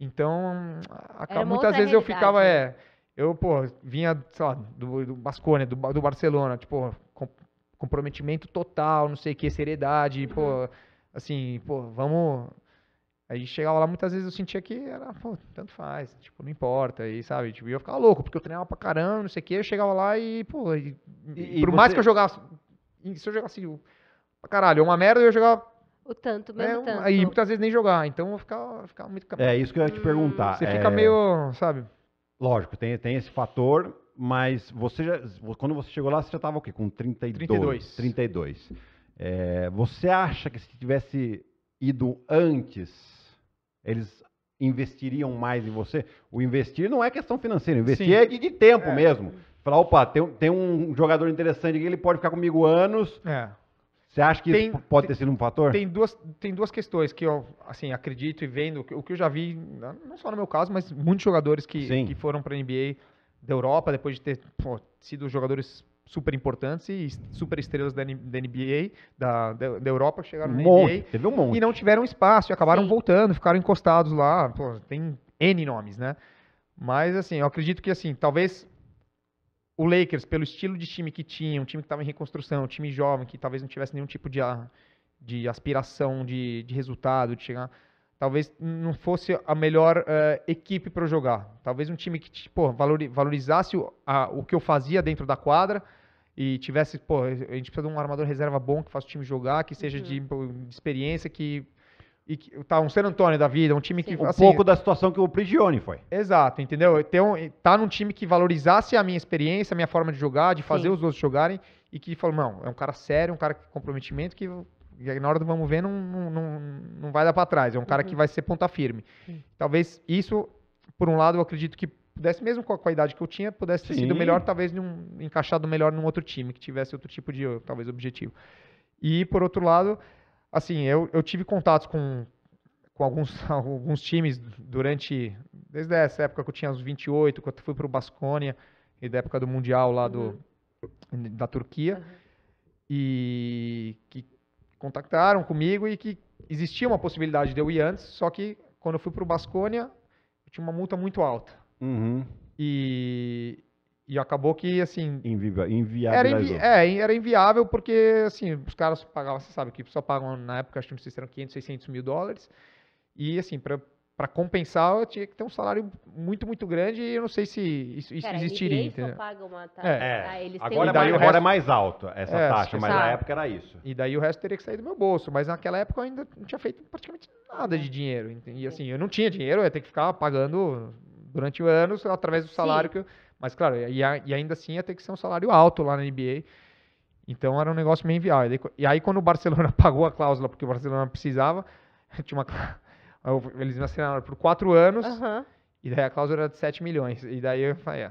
Então, acaba, muitas vezes eu ficava, né? é, eu, pô, vinha, sei lá, do, do do, do Barcelona, tipo, comprometimento total, não sei o que, seriedade, uhum. pô, assim, pô, vamos. Aí chegava lá, muitas vezes eu sentia que era, pô, tanto faz, tipo, não importa, e sabe, tipo, eu ficava louco, porque eu treinava pra caramba, não sei o que, eu chegava lá e, pô, e, e, e por você... mais que eu jogasse, se eu jogasse pra caralho, uma merda, eu ia jogar o tanto, mesmo é, um, tanto. Aí muitas vezes nem jogar, então eu ficava, ficava muito... É, isso que eu ia te perguntar. Hum. Você é... fica meio, sabe... Lógico, tem, tem esse fator, mas você já, quando você chegou lá, você já estava o quê? Com 32. 32. 32. É, você acha que se tivesse ido antes, eles investiriam mais em você? O investir não é questão financeira, investir Sim. é de, de tempo é. mesmo. Falar, opa, tem, tem, um jogador interessante aqui, ele pode ficar comigo anos. É. Você acha que tem, isso pode tem, ter sido um fator? Tem duas, tem duas questões que eu assim, acredito e vendo, o que eu já vi, não só no meu caso, mas muitos jogadores que, que foram para a NBA da Europa, depois de ter pô, sido jogadores super importantes e super estrelas da, NBA, da, da, da Europa, chegaram um na monte, NBA teve um monte. e não tiveram espaço, e acabaram Sim. voltando, ficaram encostados lá, pô, tem N nomes, né? Mas, assim, eu acredito que, assim, talvez o Lakers, pelo estilo de time que tinha, um time que estava em reconstrução, um time jovem, que talvez não tivesse nenhum tipo de, ah, de aspiração de, de resultado, de chegar talvez não fosse a melhor uh, equipe para jogar. Talvez um time que pô, tipo, valorizasse o, a, o que eu fazia dentro da quadra e tivesse, pô, a gente precisa de um armador reserva bom que faça o time jogar, que seja uhum. de, de, experiência, que e que, tá um San Antônio da vida, um time Sim. que assim, um pouco da situação que o Prigione foi. Exato, entendeu? Então, tá num time que valorizasse a minha experiência, a minha forma de jogar, de fazer Sim. os outros jogarem e que falou, não, é um cara sério, um cara com comprometimento que e aí, na hora do vamos ver, não, não, não, não vai dar para trás. É um cara uhum. que vai ser ponta firme. Talvez isso, por um lado, eu acredito que pudesse, mesmo com a qualidade que eu tinha, pudesse ter Sim. sido melhor, talvez num, encaixado melhor num outro time, que tivesse outro tipo de, talvez, objetivo. E, por outro lado, assim, eu, eu tive contatos com, com alguns, [laughs] alguns times durante, desde essa época que eu tinha uns 28, quando eu fui para o Basconia, e da época do Mundial lá do, uhum. da Turquia, uhum. e que contactaram comigo e que existia uma possibilidade de eu ir antes, só que quando eu fui para o Basconia, tinha uma multa muito alta. Uhum. E, e acabou que, assim... inviável. Era invi é, era inviável porque, assim, os caras pagavam, você sabe, que só pagam, na época, acho que não sei se eram 500, 600 mil dólares. E, assim, para para compensar, eu tinha que ter um salário muito, muito grande e eu não sei se isso, isso Cara, existiria. Eles só pagam uma taxa. É. é. Ah, eles agora, têm... é mais, agora é mais alto essa é, taxa, mas sabe. na época era isso. E daí o resto teria que sair do meu bolso, mas naquela época eu ainda não tinha feito praticamente nada de é. dinheiro. E assim, eu não tinha dinheiro, eu ia ter que ficar pagando durante anos através do salário Sim. que eu... Mas claro, e, ainda assim ia ter que ser um salário alto lá na NBA. Então era um negócio meio inviável. E aí quando o Barcelona [laughs] pagou a cláusula, porque o Barcelona precisava, [laughs] tinha uma eles me assinaram por quatro anos. Uhum. E daí a cláusula era de 7 milhões. E daí eu falei, é,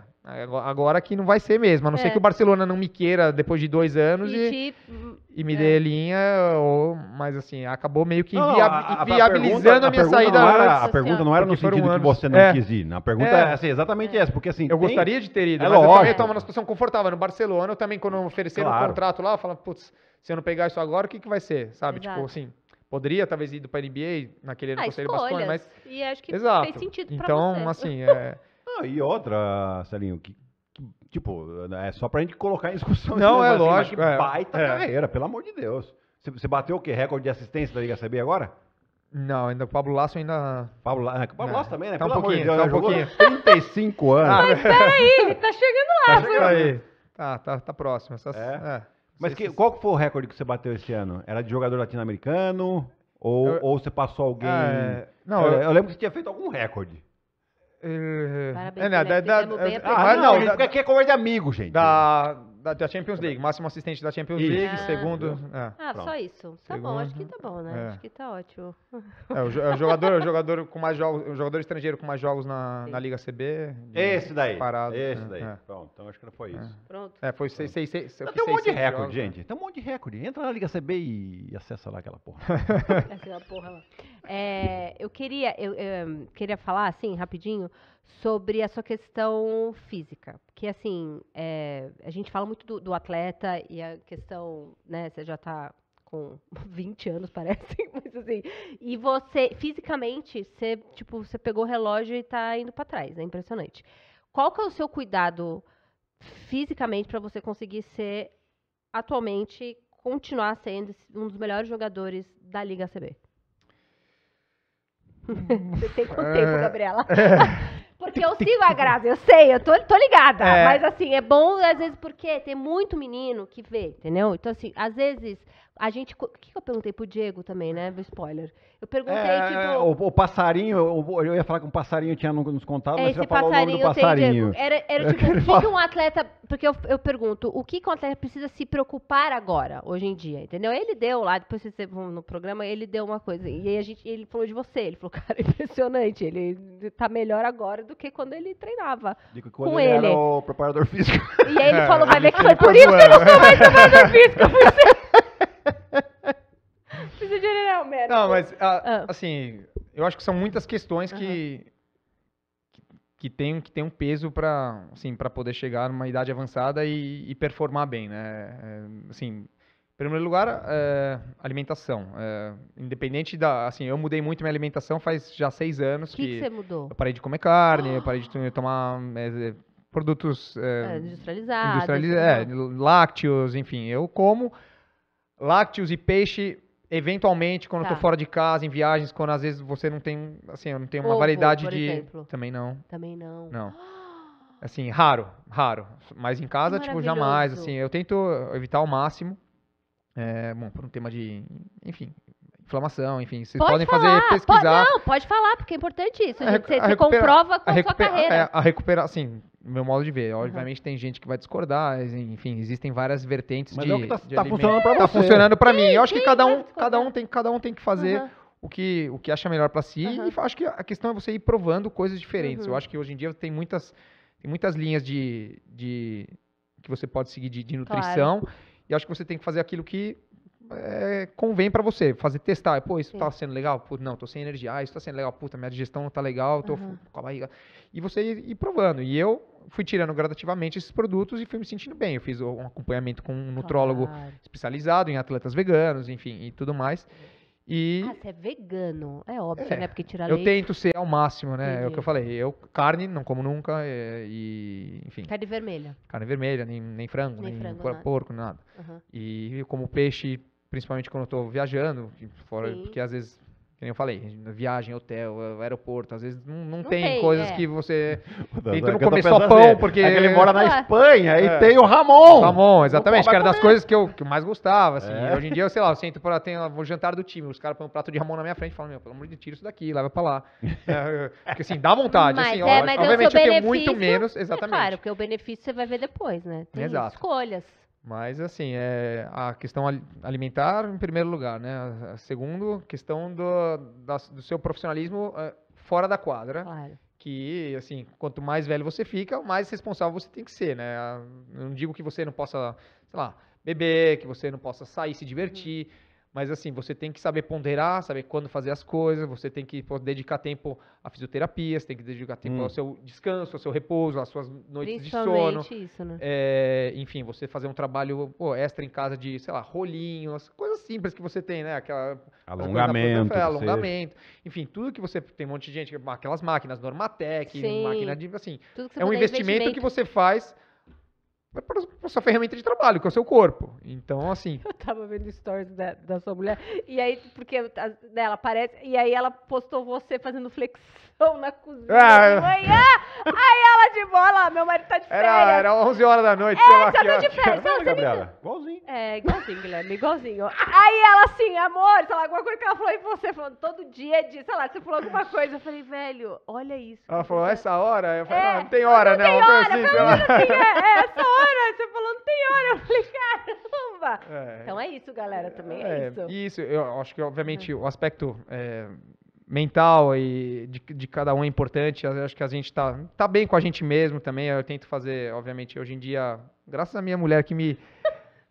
agora que não vai ser mesmo. A não é. ser que o Barcelona não me queira depois de dois anos e, e, e me é. dê linha. Ou, mas assim, acabou meio que não, a, viabilizando a, a, minha saída. Era, antes, a pergunta não era é, no sentido que você não é. quis ir. A pergunta é. é, assim, exatamente é. essa. Porque assim. Eu tem... gostaria de ter ido, é mas lógico. eu também estava numa situação confortável. No Barcelona, eu também, quando ofereceram claro. um contrato lá, eu falava, putz, se eu não pegar isso agora, o que, que vai ser? Sabe? Tipo, Exato. Tipo assim. Poderia talvez ir para a NBA naquele ano ah, conselho Bascone, mas. E acho que Exato. fez sentido para Então, assim. [laughs] É... ah, e outra, Celinho, que, que, tipo, é só para a gente colocar em discussão. Não, é lógico. que é, baita é. carreira, pelo amor de Deus. Você, bateu o quê? Recorde de assistência da Liga CB agora? Não, ainda o Pablo Lasso ainda. Pablo, é, Pablo é, Lasso também, né? Tá um Pelo pouquinho, amor de Deus, tá né? um pouquinho. 35 anos. mas peraí, tá chegando lá, tá chegando tá aí. Tá, tá, tá próximo. Essas, é. é. Mas que, é qual foi o recorde que você bateu esse ano? Era de jogador latino-americano? Ou, eu, ou você passou alguém. Ah, é, não, eu, eu, lembro que você tinha feito algum recorde. É, Parabéns, é, né, da, da, é é, ah, da, ah, não, porque aqui é conversa de amigo, gente. Da, da, da, Champions League, máximo assistente da Champions isso. League, segundo. Ah. É. Ah, Pronto. só isso. Tá segundo. bom, acho que tá bom, né? É. Acho que tá ótimo. É, é, o, jogador, o jogador com mais jogos, o jogador estrangeiro com mais jogos na, na Liga CB. Esse daí. Parado, né? esse daí. É. Pronto, então acho que não foi é. isso. Pronto. É, foi 6, 6, 6. Tem um monte de recorde, jogos, né? gente. Né? Tem um monte de recorde. Entra na Liga CB e, acessa lá aquela porra. [laughs] aquela porra lá. eu queria, eu, eu, queria falar, assim, rapidinho, sobre a sua questão física que assim, é, a gente fala muito do, do, atleta e a questão, né, você já está com 20 [laughs] anos, parece, [laughs] mas assim, e você, fisicamente, você, tipo, você pegou o relógio e está indo para trás, é impressionante. Qual que é o seu cuidado fisicamente para você conseguir ser, atualmente, continuar sendo um dos melhores jogadores da Liga CB? [laughs] Você tem quanto é. tempo, Gabriela? É... Porque eu sigo a Grazi, eu sei, eu tô, tô ligada. É. Mas assim, é bom, às vezes, porque tem muito menino que vê, entendeu? Então, assim, às vezes a gente. O que, que eu perguntei pro Diego também, né? Spoiler. Eu perguntei, é, tipo. É, o, o passarinho, eu ia falar que um passarinho tinha nos contado, é, mas você falou o nome do passarinho. Tem, era, era [laughs] tipo, o que, que, um atleta. Porque eu, eu pergunto, o que, que um atleta precisa se preocupar agora, hoje em dia, entendeu? Ele deu lá, depois vocês vão no programa, ele deu uma coisa. E aí a gente, ele falou de você. Ele falou, [laughs] cara, impressionante. Ele tá melhor agora do que quando ele treinava. Digo, quando com ele, ele. era o preparador físico. E aí ele [laughs] falou, vai ver que foi por isso que eu não sou mais preparador físico. Eu fui [laughs] Precisa de general médico. Não, mas, a, ah, ah. assim, eu acho que são muitas questões que, uhum. que, que, tem, que tem um peso para assim, pra poder chegar numa idade avançada e, e performar bem, né? É, assim, em primeiro lugar, é, alimentação. É, independente da. Assim, eu mudei muito minha alimentação faz já seis anos. O que, que, você mudou? Eu parei de comer carne, oh. eu [gasps] parei de tomar é, produtos. É, é, industrializados. Né? É, lácteos, enfim. Eu como Lácteos e peixe, eventualmente, quando tá. eu tô tá. fora de casa, em viagens, quando às vezes você não tem, assim, eu não tenho uma Ovo, variedade por de. Exemplo. Também não. Também não. Não. [gasps] Assim, raro, raro. Mas em casa, tipo, jamais. Assim, eu tento evitar ao máximo. É, bom, por um tema de. Enfim, inflamação, enfim. Vocês pode podem falar, fazer pesquisar. Pode, não, pode falar, porque é importante isso. A gente, a você, comprova com a, a sua carreira. É, a recuperar, assim, meu modo de ver. Obviamente uhum. tem gente que vai discordar, enfim, existem várias vertentes Mas de. Mas é o que tá, tá funcionando pra tá você. Tá funcionando pra mim. Eu acho que cada um, cada, um tem, cada um tem que fazer. Uhum o que, o que acha melhor para si. Uhum. E acho que a questão é você ir provando coisas diferentes. Uhum. Eu acho que hoje em dia tem muitas, tem muitas linhas de, de que você pode seguir de, de nutrição. Claro. E acho que você tem que fazer aquilo que é, convém para você fazer testar. Pô, isso tá Sim. tá sendo legal? Pô, não, tô sem energia. Ah, isso tá sendo legal. Puta, minha digestão não tá legal, tô uhum. com a barriga. E você ir, ir, provando. E eu fui tirando gradativamente esses produtos e fui me sentindo bem. Eu fiz um acompanhamento com um nutrólogo claro. especializado em atletas veganos, enfim, e tudo mais. E... Ah, você é vegano, é óbvio, é, né? Porque tirar Eu leite... tento ser ao máximo, né? Entendi. É o que eu falei. Eu, carne, não como nunca, é, e, enfim. Carne vermelha. Carne vermelha, nem, nem frango, nem, nem frango, porco, nada. Uhum. E como peixe principalmente quando eu tô viajando, fora, porque às vezes como eu falei, viagem, hotel, aeroporto, às vezes não, não, não tem, tem, coisas é. que você. E tu não comer só pão, dele. Assim, é porque. É ele mora na é. Espanha é. e tem o Ramon. Ramon, exatamente, que era das coisas que eu, que eu mais gostava. Assim. É. Hoje em dia, eu sei lá, eu sento para o jantar do time, os caras põem um prato de Ramon na minha frente e falam, meu, pelo amor de Deus, tira isso daqui, leva para lá. [laughs] É, porque assim, dá vontade. Mas, assim, ó, mas obviamente eu tenho muito menos. Exatamente. claro, porque o benefício você vai ver depois, né? Tem Exato. escolhas. Mas, assim, é a questão alimentar em primeiro lugar, né? Segundo, questão do, da, do seu profissionalismo é, fora da quadra. Claro. Que, assim, quanto mais velho você fica, mais responsável você tem que ser, né? Eu não digo que você não possa, sei lá, beber, que você não possa sair, se divertir. Uhum. Mas assim, você tem que saber ponderar, saber quando fazer as coisas, você tem que pô, dedicar tempo à fisioterapia, você tem que dedicar tempo hum. ao seu descanso, ao seu repouso, às suas noites de sono. Isso, né? É, enfim, você fazer um trabalho pô, extra em casa de, sei lá, rolinhos, coisas simples que você tem, né? Aquela, alongamento. alongamento. Enfim, tudo que você. Tem um monte de gente, aquelas máquinas, Normatec, Sim. máquina de. Assim, é um investimento, investimento que você faz é para sua ferramenta de trabalho, que é o seu corpo. Então, assim. [laughs] Eu tava vendo stories da, da sua mulher. E aí, porque dela aparece. E aí ela postou você fazendo flexão feijão na cozinha ah, de manhã. Aí ela de bola, meu marido tá de férias. Era, era 11 horas da noite. É, tá eu de férias. Não, Gabriela? Igualzinho. É, igualzinho, Guilherme, igualzinho. Aí ela assim, amor, sei lá, alguma coisa que ela falou e você falando todo dia de, sei lá, você falou alguma coisa. Eu falei, velho, olha isso. Ela falou, essa hora? Eu falei, é, não, ah, não tem hora, não. Né? Tem não, hora, assim, pelo menos assim, é, é, essa hora. Você falou, não tem hora. Eu falei, caramba. É, então é isso, galera, também é, é isso. Isso, eu acho que, obviamente, uhum. o aspecto é, mental e de, de cada um é importante. Eu acho que a gente está tá bem com a gente mesmo também. Eu tento fazer, obviamente, hoje em dia, graças à minha mulher que me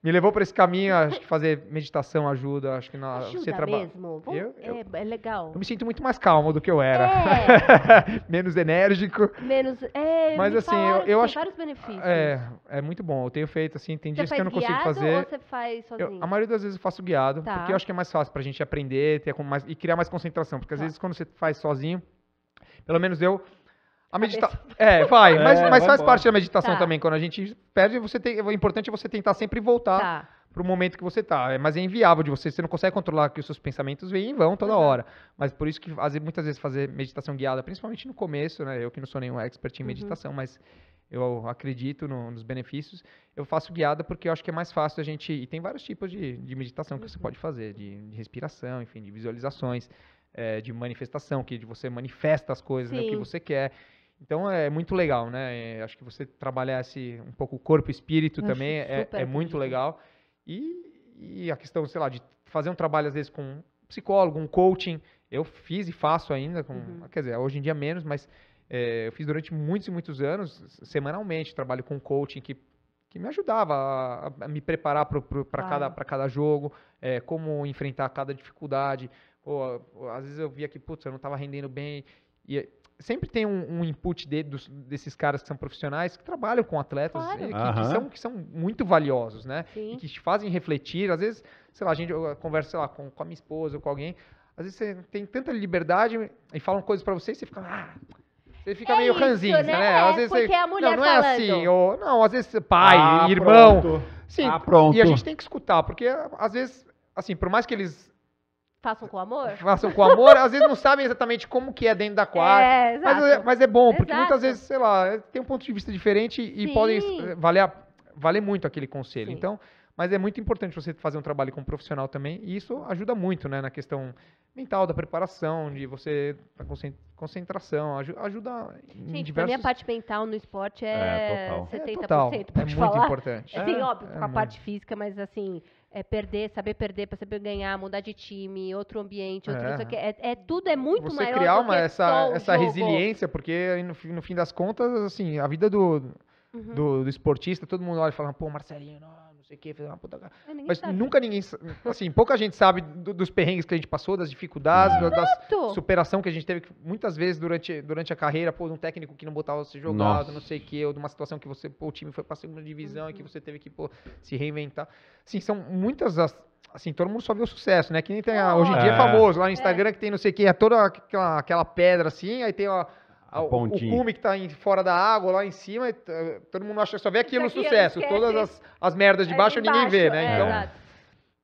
me levou para esse caminho, acho que fazer meditação ajuda, acho que na, ajuda você trabalha. mesmo, eu, eu, é, é, legal. Eu me sinto muito mais calmo do que eu era, é. [laughs] menos enérgico. Menos, é, mas assim, falaram, eu, eu acho. vários benefícios. É, é muito bom. Eu tenho feito assim, tem você dias que eu não consigo fazer. Ou você faz sozinho? Eu, a maioria das vezes eu faço guiado, tá. porque eu acho que é mais fácil para a gente aprender, ter mais e criar mais concentração, porque às tá. vezes quando você faz sozinho, pelo menos eu a meditação. É, vai, é, mas, mas vai faz embora. parte da meditação tá. também. Quando a gente perde, você tem, o importante é você tentar sempre voltar tá. para o momento que você está. É, mas é inviável de você, você não consegue controlar que os seus pensamentos vêm e vão toda uhum. hora. Mas por isso que muitas vezes fazer meditação guiada, principalmente no começo, né? Eu que não sou nenhum expert em uhum. meditação, uhum. mas eu acredito no, nos benefícios. Eu faço guiada porque eu acho que é mais fácil a gente. E tem vários tipos de, de meditação que uhum. você pode fazer, de, de respiração, enfim, de visualizações. É, de manifestação, que você manifesta as coisas, né, o que você quer. Então é muito legal, né? É, acho que você trabalhar esse, um pouco o corpo e espírito Eu também é, é, muito legal. E, e a questão, sei lá, de fazer um trabalho às vezes com um psicólogo, um coaching. Eu fiz e faço ainda, com, uhum. quer dizer, hoje em dia menos, mas é, eu fiz durante muitos e muitos anos, semanalmente, trabalho com coaching que, que me ajudava a, a me preparar para ah. cada, cada jogo, é, como enfrentar cada dificuldade. Ou, ou, às vezes eu via que, putz, eu não estava rendendo bem. E sempre tem um, um input de, dos, desses caras que são profissionais, que trabalham com atletas, claro. e, que, que, são, que são muito valiosos, né? Sim. E que te fazem refletir. Às vezes, sei lá, a gente conversa, sei lá, com, com a minha esposa ou com alguém. Às vezes você tem tanta liberdade e falam coisas para você e você fica... Ah, você fica é meio ranzinho né? né? É, às vezes você, é não, não é falando. é assim. Ou, não, às vezes pai, ah, irmão... Pronto. Sim, ah, pronto. e a gente tem que escutar, porque às vezes, assim, por mais que eles Façam com amor? [laughs] Façam com amor. às vezes não sabem exatamente como que é dentro da é, quadra. É, Mas, mas é bom, porque exato. muitas vezes, sei lá, tem um ponto de vista diferente e Sim. podem eh, valer, valer muito aquele conselho. Sim. Então, mas é muito importante você fazer um trabalho com um profissional também, e isso ajuda muito, né, na questão mental da preparação, de você concentração, ajuda em Gente, diversos... a parte mental no esporte é, é total. 70%, é, total. é muito importante. Assim, é, óbvio, é com a muito. parte física, mas assim, é perder, saber perder para saber ganhar, mudar de time, outro ambiente, outro é. Que, é, é, tudo é muito Você maior. Você criar uma, essa, essa jogo. resiliência, porque no, no, fim das contas, assim, a vida do, uhum. do, do, esportista, todo mundo olha e fala, pô, Marcelinho, não sei o que, fez uma puta é, Mas sabe. Né? nunca ninguém. Assim, pouca gente sabe do, dos perrengues que a gente passou, das dificuldades, da, da, superação que a gente teve muitas vezes durante, durante a carreira, pô, de um técnico que não botava você jogado, Nossa. não sei o que, ou de uma situação que você, pô, o time foi pra segunda divisão uhum. e que uhum. você teve que, pô, se reinventar. Assim, são muitas as, assim, todo mundo só vê o sucesso, né? Que nem tem, A, hoje em é. dia é famoso, lá no Instagram é. que tem não sei o que, é toda aquela, aquela pedra assim, aí tem, ó, a, o cume que está fora da água lá em cima, é, todo mundo acha que só vê aquilo no é sucesso. Todas as, as merdas de é baixo, de baixo ninguém vê, né? É, então,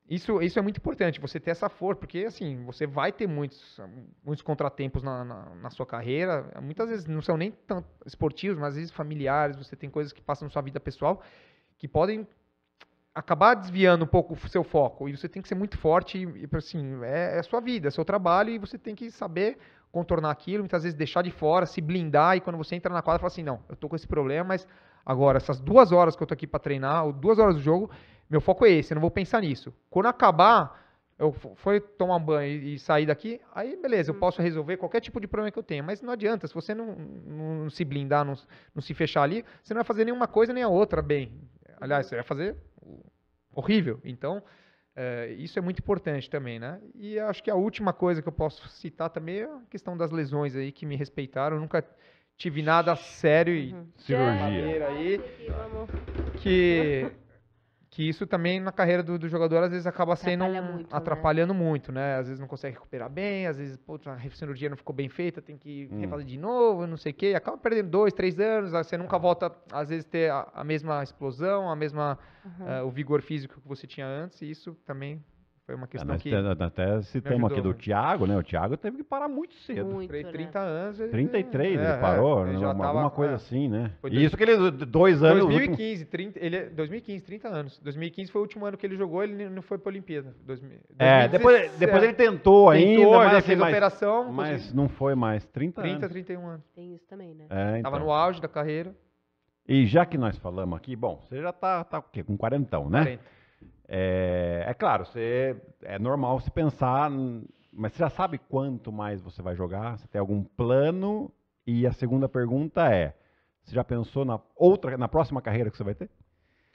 Isso, isso é muito importante, você ter essa força, porque assim, você vai ter muitos, muitos contratempos na, na, na sua carreira. Muitas vezes não são nem tão esportivos, mas às vezes familiares, você tem coisas que passam na sua vida pessoal que podem acabar desviando um pouco o seu foco. E você tem que ser muito forte, e, assim, é, é a sua vida, é seu trabalho, e você tem que saber contornar aquilo, muitas vezes deixar de fora, se blindar, e quando você entra na quadra, fala assim, não, eu tô com esse problema, mas agora, essas duas horas que eu tô aqui para treinar, ou duas horas do jogo, meu foco é esse, eu não vou pensar nisso. Quando acabar, eu for tomar banho e sair daqui, aí beleza, eu uhum. posso resolver qualquer tipo de problema que eu tenha, mas não adianta, se você não, não se blindar, não, não se fechar ali, você não vai fazer nenhuma coisa nem a outra bem. Aliás, você vai fazer horrível. Então, eh, isso é muito importante também, né? E acho que a última coisa que eu posso citar também é a questão das lesões aí que me respeitaram. Eu nunca tive nada sério e uhum. cirurgia aí que que isso também na carreira do, do jogador às vezes acaba sendo Atrapalha muito, né? atrapalhando né? muito, né? Às vezes não consegue recuperar bem, às vezes putz, a cirurgia não ficou bem feita, tem que hum. refazer de novo, não sei o quê, acaba perdendo dois, três anos, você nunca ah. volta às vezes ter a, a mesma explosão, a mesma uhum. uh, o vigor físico que você tinha antes, e isso também foi uma é, questão ah, que. Até citamos aqui do Thiago, né? O Thiago teve que parar muito cedo. Muito, 30 né? anos. Ele... 33 é, ele é, parou, ele né? já tava, alguma coisa é. assim, né? Foi dois... Isso que ele. Dois anos. 2015, 30, ele, 2015, é, 30 anos. 2015 foi o último ano que ele jogou, ele não foi para a Olimpíada. 2000, é, 2016, depois, depois é. ele tentou, tentou ainda. Mas, assim, fez mas, operação. Mas não foi mais. 30, 30 anos. 31 anos. Tem isso também, né? É, então. Tava no auge da carreira. E já que nós falamos aqui, bom, você já tá, tá o quê? Com quarentão, né? 40. É, é claro, você, é normal se pensar, mas você já sabe quanto mais você vai jogar? Você tem algum plano? E a segunda pergunta é: você já pensou na outra, na próxima carreira que você vai ter?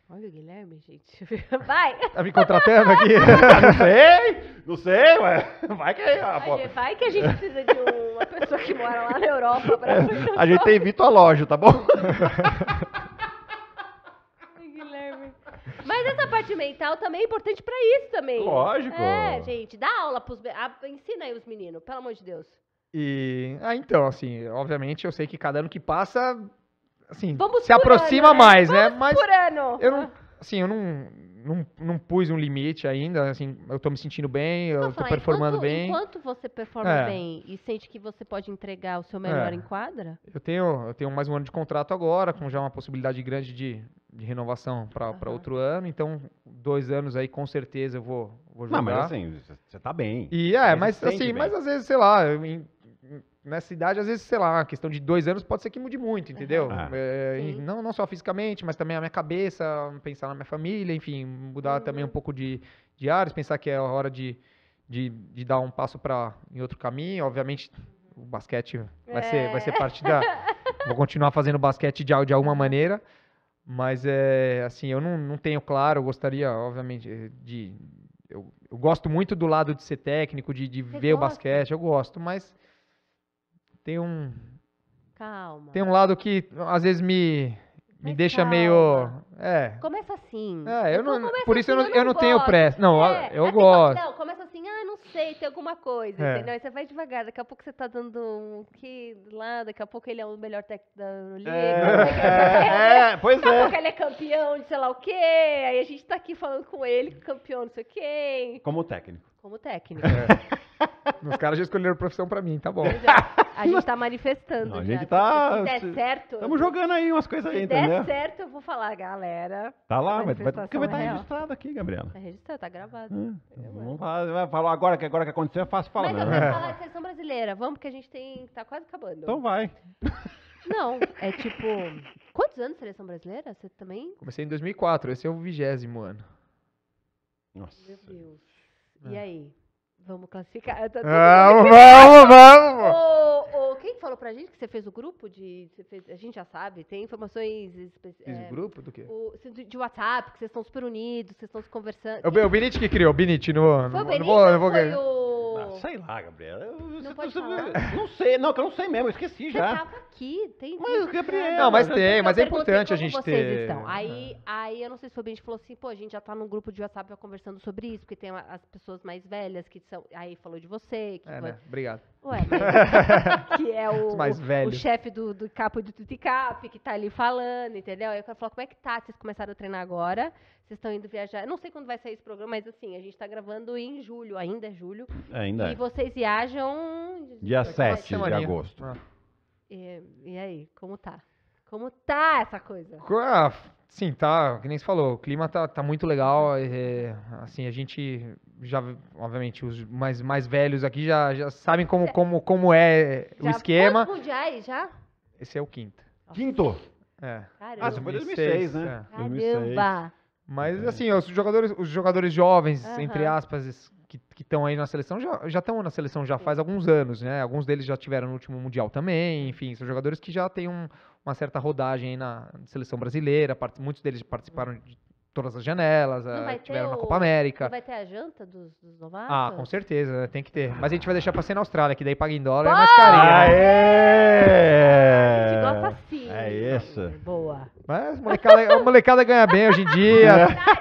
Olha o Guilherme, gente. [laughs] Vai! Tá me contratando aqui? [laughs] não sei, não sei, mas vai que aí. gente vai que a gente precisa de uma pessoa que mora lá na Europa. Pra é, [laughs] a gente tem Vitor Lojo, tá bom? Mas essa parte mental também é importante pra isso também. Lógico. É, gente, dá aula pros. ensina aí os meninos, pelo amor de Deus. E. Ah, então, assim, obviamente eu sei que cada ano que passa. Assim, Vamos se aproxima ano, né? mais, né? né? Mas. Por ano. Eu não. Assim, eu não não, não pus um limite ainda, assim, eu tô me sentindo bem, eu, eu tô falar, performando enquanto, bem. Enquanto você performa é. bem e sente que você pode entregar o seu melhor é. em quadra? Eu tenho, eu tenho mais um ano de contrato agora, com já uma possibilidade grande de, de renovação para uhum. outro ano, então dois anos aí com certeza eu vou, vou jogar. Não, mas assim, você tá bem. E é, mas assim, bem. mas às vezes, sei lá, eu, nessa idade, às vezes, sei lá, uma questão de dois anos pode ser que mude muito, entendeu? é, não, não só fisicamente, mas também a minha cabeça, pensar na minha família, enfim, mudar uhum. também um pouco de, de áreas, pensar que é a hora de, de, de dar um passo para em outro caminho. Obviamente, o basquete vai, é. ser, vai ser é. parte da. Vou continuar fazendo basquete de, de alguma maneira. Mas é assim, eu não, não tenho claro, eu gostaria, obviamente, de. Eu, eu gosto muito do lado de ser técnico, de, de ver gosta? o basquete, eu gosto, mas tem um. Calma. Tem um lado que às vezes me. Me Mas deixa calma. meio. É. Começa assim. É, eu então não. Por isso assim, eu não, eu não tenho pressa. Não, é, eu é tipo assim, gosto. Não, começa assim, ah, não sei, tem alguma coisa. É. Entendeu? Aí você vai devagar, daqui a pouco você tá dando um que lá, daqui a pouco ele é o melhor técnico da liga. É, [laughs] é, pois daqui é. Daqui a pouco ele é campeão de sei lá o quê. Aí a gente tá aqui falando com ele, campeão, não sei o quê. Como técnico. Como técnico. É. Os caras já escolheram profissão pra mim, tá bom. A gente tá [laughs] manifestando. Não, a gente já. tá. Se der certo. Estamos jogando aí umas coisas aí, entendeu? Se der certo, eu vou falar, galera. Tá lá, mas vai, estar tá é registrado aqui, Gabriela. Tá registrado, tá gravado. É, então vamos falar, falar agora que agora que aconteceu é fácil falar. Mas eu quero é. falar de seleção brasileira. Vamos, que a gente tem. tá quase acabando. Então vai. Não, é tipo. Quantos anos seleção brasileira? Você também? Comecei em 2004, esse é o vigésimo ano. Nossa. Meu Deus. E é. aí? Vamos classificar. tô, tá vamos, vamos, [laughs] vamos! O, o, quem falou pra gente que você fez o grupo de. Fez, a gente já sabe, tem informações. especiais. é, grupo do quê? O, de, WhatsApp, que vocês estão super unidos, vocês estão se conversando. O, é o Benite que criou, o Benite, não, não, não, Não vou, não vou ganhar sei lá, Gabriela. não, pode você, falar? não sei, não, que eu não sei mesmo, eu esqueci já. Você tava aqui, tem. Mas, né? Gabriela. Não, mas tem, mas é importante a gente vocês ter. Estão. Aí, ah. aí eu não sei se foi bem, a gente falou assim, pô, a gente já tá num grupo de WhatsApp conversando sobre isso, porque tem as pessoas mais velhas que são. Aí falou de você. Que é, foi... né? Obrigado. Ué, [laughs] que é o, o, o chefe do, do capo do Tuticap, que tá ali falando, entendeu? Aí eu falo, como é que tá? Vocês começaram a treinar agora, vocês estão indo viajar. Eu não sei quando vai sair esse programa, mas assim, a gente tá gravando em julho, ainda é julho. Ainda. E é. vocês viajam. Dia 7 de agosto. Ah. É. E, e aí, como tá? Como tá essa coisa? Ah, sim, tá, que nem você falou, o clima tá, tá muito legal, é, é, assim, a gente já, obviamente, os mais, mais velhos aqui já, já sabem como, como, como é o já esquema. Já mundiais, já? Esse é o quinto. Quinto? É. Caramba. Ah, foi 2006, 2006 né? É. Caramba! Mas, assim, os jogadores, os jogadores jovens, entre aspas, que estão aí na seleção já estão na seleção já faz alguns anos, né? Alguns deles já tiveram no último mundial também, enfim, são jogadores que já têm um, uma certa rodagem na seleção brasileira, part, muitos deles participaram de todas as janelas, eh, a, tiveram na Copa América. vai ter a janta dos, dos novatos? Ah, com certeza, né? tem que ter. Mas a gente vai deixar pra ser na Austrália, que daí paga em dólar e é mais carinho. Né? Aê! A gente gosta assim. É isso. Boa. Mas molecada, a molecada ganha bem hoje em dia.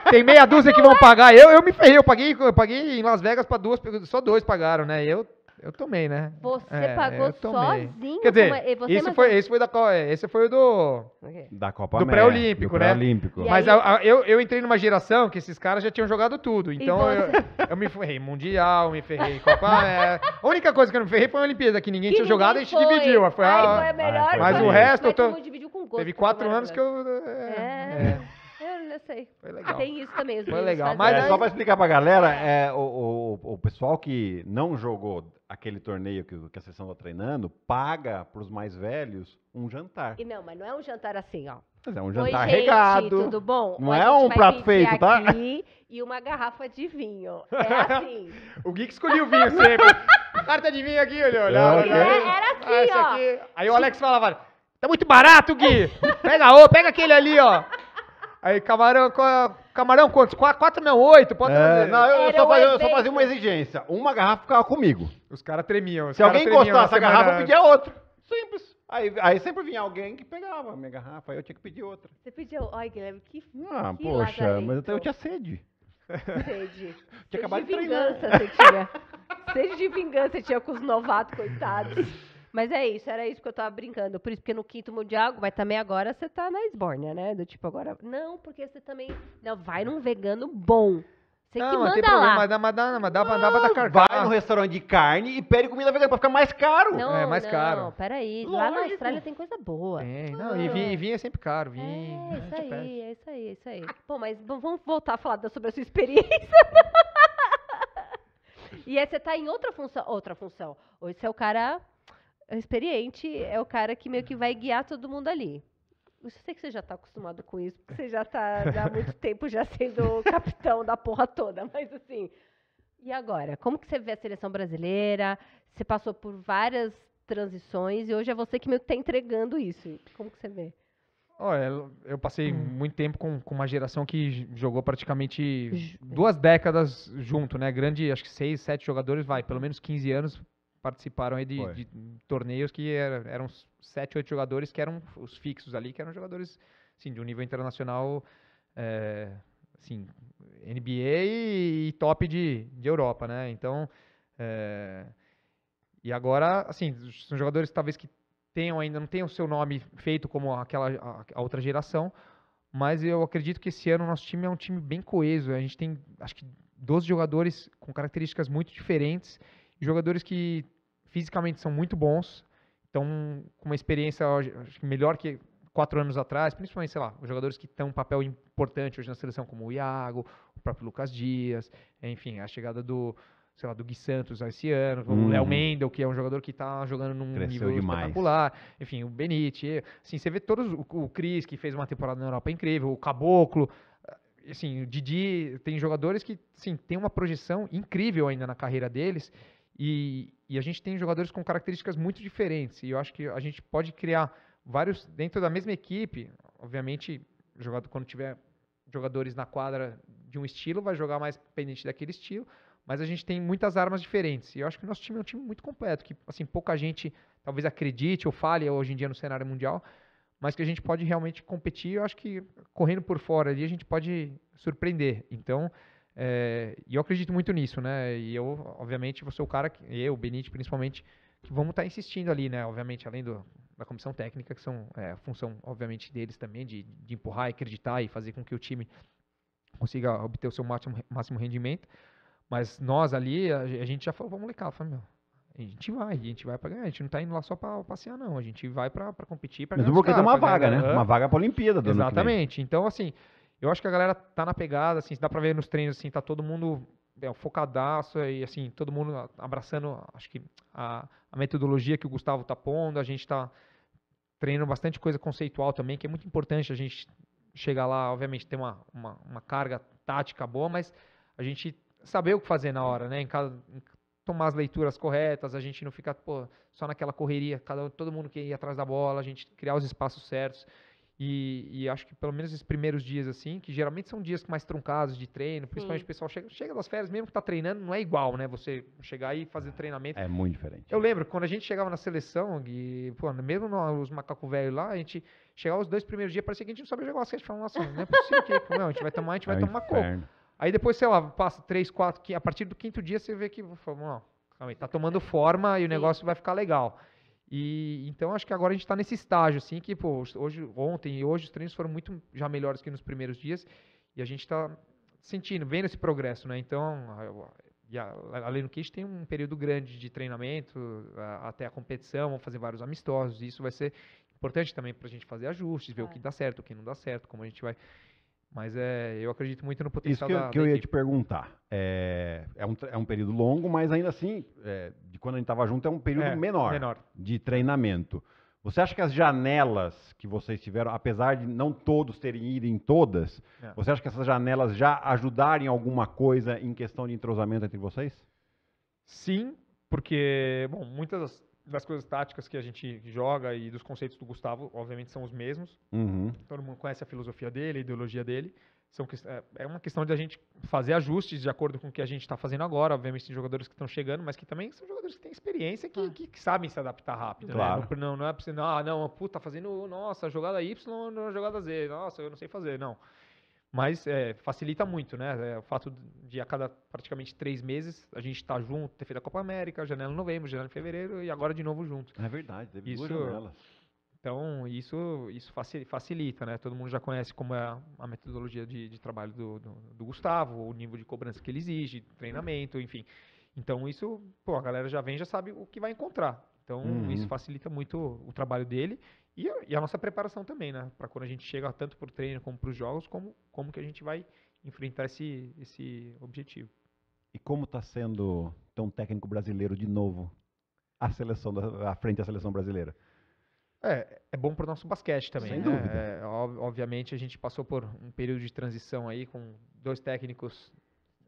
É. Tem meia dúzia que vão pagar. Eu, eu me ferrei, eu paguei, eu paguei em Las Vegas pra duas, só dois pagaram, né? Eu eu tomei, né? Você é, pagou sozinho? Quer dizer, como, isso, foi, isso foi da é, esse foi o do... Da Copa Do pré-olímpico, né? Pré-olímpico. Mas a, a, eu, eu entrei numa geração que esses caras já tinham jogado tudo. Então eu, [laughs] eu me ferrei Mundial, me ferrei Copa é, A única coisa que eu não ferrei foi a Olimpíada, que ninguém que tinha jogado e a gente dividiu. Aí foi a, melhor Mas o resto... eu tô... Gosto, Teve quatro né? anos que eu... É, eu é. sei. Foi legal. Tem isso também. Foi legal. Mas é, aí... só para explicar para a galera, é, o, o, o pessoal que não jogou aquele torneio que, que a sessão está treinando, paga para os mais velhos um jantar. E não, mas não é um jantar assim, ó. Mas é um jantar Oi, gente, regado. tudo bom? Não Hoje é um prato feito, tá? [laughs] E uma garrafa de vinho. É assim. [laughs] o Gui que escolheu o vinho seco. [laughs] Carta de vinho aqui, olha, olha. olha. Era, era assim, ah, ó. Aqui. Aí o Alex falava, tá muito barato, Gui. Pega, ô, pega aquele ali, ó. Aí, camarão, é camarão quantos? Quatro, oito, pode é. Não, eu, só, fazia, eu só fazia uma exigência. Uma garrafa ficava comigo. Os caras tremiam. os Se cara alguém gostasse da garrafa, eu pedia outra. Simples. Aí, aí sempre vinha alguém que pegava a minha garrafa, aí eu tinha que pedir outra. Você pediu. Ai, Guilherme, que. Ah, que poxa, mas até eu tinha sede. Sede. [laughs] Tinha acabado de de treinar. vingança, você tinha. Sede de vingança, você tinha com os novatos, coitados. [laughs] Mas é isso, era isso que eu tava brincando. Por isso, porque no quinto mundial, mas também agora você tá na esbórnia, né? Do tipo, agora. Não, porque você também. Não, vai num vegano bom. Você não, que manda tem problema, lá. Mas dá, mas mas dá, dá pra dar carcaça. Vai no restaurante de carne e pede comida vegana pra ficar mais caro. Não, é, mais não, caro. Não, peraí. Lógico. Lá na Austrália tem coisa boa. É, não, ah. e vinho, é sempre caro. Vinho, é, isso aí, é isso aí, é isso aí. Bom, mas vamos voltar a falar sobre a sua experiência. [laughs] e aí você tá em outra função, outra função. Hoje você é o cara experiente é o cara que meio que vai guiar todo mundo ali. Eu sei que você já está acostumado com isso, porque você já está há muito [laughs] tempo já sendo capitão da porra toda, mas assim. E agora? Como que você vê a seleção brasileira? Você passou por várias transições e hoje é você que meio que está entregando isso. Como que você vê? Olha, eu passei hum. muito tempo com, com, uma geração que jogou praticamente duas décadas junto, né? Grande, acho que seis, sete jogadores, vai, pelo menos 15 anos participaram aí de, de torneios que era, eram sete, oito jogadores que eram os fixos ali, que eram jogadores assim, de um nível internacional, é, assim, NBA e, top de, de Europa, né? Então, é, e agora, assim, são jogadores talvez que tenham ainda, não tenham o seu nome feito como aquela a, a outra geração, mas eu acredito que esse ano o nosso time é um time bem coeso. A gente tem, acho que, 12 jogadores com características muito diferentes, jogadores que fisicamente são muito bons, então com uma experiência acho que melhor que quatro anos atrás, principalmente, sei lá, os jogadores que têm um papel importante hoje na seleção, como o Iago, o próprio Lucas Dias, enfim, a chegada do, sei lá, do Gui Santos esse ano, o uhum. Léo Mendel, que é um jogador que está jogando num Cresceu nível demais. espetacular, enfim, o Benite, assim, você vê todos, o, o Cris, que fez uma temporada na Europa incrível, o Caboclo, assim, o Didi, tem jogadores que, sim, tem uma projeção incrível ainda na carreira deles, e, e, a gente tem jogadores com características muito diferentes. E eu acho que a gente pode criar vários dentro da mesma equipe. Obviamente, quando tiver jogadores na quadra de um estilo, vai jogar mais pendente daquele estilo. Mas a gente tem muitas armas diferentes. E eu acho que o nosso time é um time muito completo, que assim pouca gente talvez acredite ou fale hoje em dia no cenário mundial, mas que a gente pode realmente competir. Eu acho que correndo por fora ali a gente pode surpreender. Então é, e eu acredito muito nisso, né? E eu, obviamente, vou ser o cara, que, eu, o Benite principalmente, que vamos estar tá insistindo ali, né? Obviamente, além do, da comissão técnica, que são é, a função, obviamente, deles também, de, de empurrar, acreditar e fazer com que o time consiga obter o seu máximo, máximo rendimento. Mas nós ali, a, a gente já falou vamos molecada, falou, meu, a gente vai, a gente vai para ganhar. A gente não tá indo lá só para passear, não. A gente vai para competir, para ganhar. Mas porque tem né? uma vaga, ganhar, né? Uma vaga para Olimpíada. Do Exatamente. Então, assim, eu acho que a galera tá na pegada, assim, dá pra ver nos treinos, assim, tá todo mundo é, focadaço e, assim, todo mundo abraçando, acho que a, a metodologia que o Gustavo tá pondo, a gente tá treinando bastante coisa conceitual também, que é muito importante a gente chegar lá, obviamente, ter uma, uma, uma carga tática boa, mas a gente saber o que fazer na hora, né, em cada, em, tomar as leituras corretas, a gente não ficar pô, só naquela correria, cada todo mundo que ir atrás da bola, a gente criar os espaços certos. E, e, acho que pelo menos esses primeiros dias, assim, que geralmente são dias mais truncados de treino, principalmente Sim. o pessoal chega, chega das férias, mesmo que tá treinando, não é igual, né? Você chegar aí e fazer é, treinamento. É muito diferente. Eu lembro, quando a gente chegava na seleção, e, pô, mesmo os macacos velhos lá, a gente chegava os dois primeiros dias, parecia que a gente não sabia jogar basquete. Falava, nossa, não é possível que. Não, a gente vai tomar, a gente é vai tomar inferno. coco. Aí depois, sei lá, passa três, quatro, a partir do quinto dia, você vê que, vamos calma aí, tá tomando forma e o negócio vai ficar legal. E então acho que agora a gente está nesse estágio, assim, que pô, hoje, ontem e hoje os treinos foram muito já melhores que nos primeiros dias e a gente está sentindo, vendo esse progresso, né? Então, além do que a gente tem um período grande de treinamento a, até a competição, vamos fazer vários amistosos, e isso vai ser importante também para a gente fazer ajustes, ver é. o que é. dá certo, o que não dá certo, como a gente vai mas é, eu acredito muito no potencial Isso que eu, da, que eu ia te perguntar. É, é, um, é um período longo, mas ainda assim, é, de quando a gente estava junto, é um período é, menor, menor, de treinamento. Você acha que as janelas que vocês tiveram, apesar de não todos terem ido em todas, é. você acha que essas janelas já ajudaram em alguma coisa em questão de entrosamento entre vocês? Sim, porque, bom, muitas das coisas táticas que a gente joga e dos conceitos do Gustavo, obviamente, são os mesmos. Uhum. Todo mundo conhece a filosofia dele, a ideologia dele. São, é, é uma questão de a gente fazer ajustes de acordo com o que a gente está fazendo agora. Obviamente, tem jogadores que estão chegando, mas que também são jogadores que têm experiência que, ah. que, que, sabem se adaptar rápido. Né? Claro. Né? Não, não é você, ah, não, puta, tá fazendo, nossa, jogada Y, não, jogada Z, nossa, eu não sei fazer. Não. Mas é, facilita muito, né? É, o fato de a cada praticamente três meses a gente estar tá junto, ter feito a Copa América, janela em novembro, janela em fevereiro e agora de novo junto. É verdade, teve isso, duas janelas. Então, isso, isso facilita, né? Todo mundo já conhece como é a, metodologia de, de trabalho do, do, do, Gustavo, o nível de cobrança que ele exige, treinamento, enfim. Então, isso, pô, a galera já vem, já sabe o que vai encontrar. Então, uhum. isso facilita muito o trabalho dele e a, e a nossa preparação também, né? Para quando a gente chega tanto para o treino como para os jogos, como, como que a gente vai enfrentar esse, esse objetivo. E como está sendo tão técnico brasileiro de novo a seleção da, à frente da seleção brasileira? É, é bom para o nosso basquete também. Sem né? dúvida. É, obviamente a gente passou por um período de transição aí com dois técnicos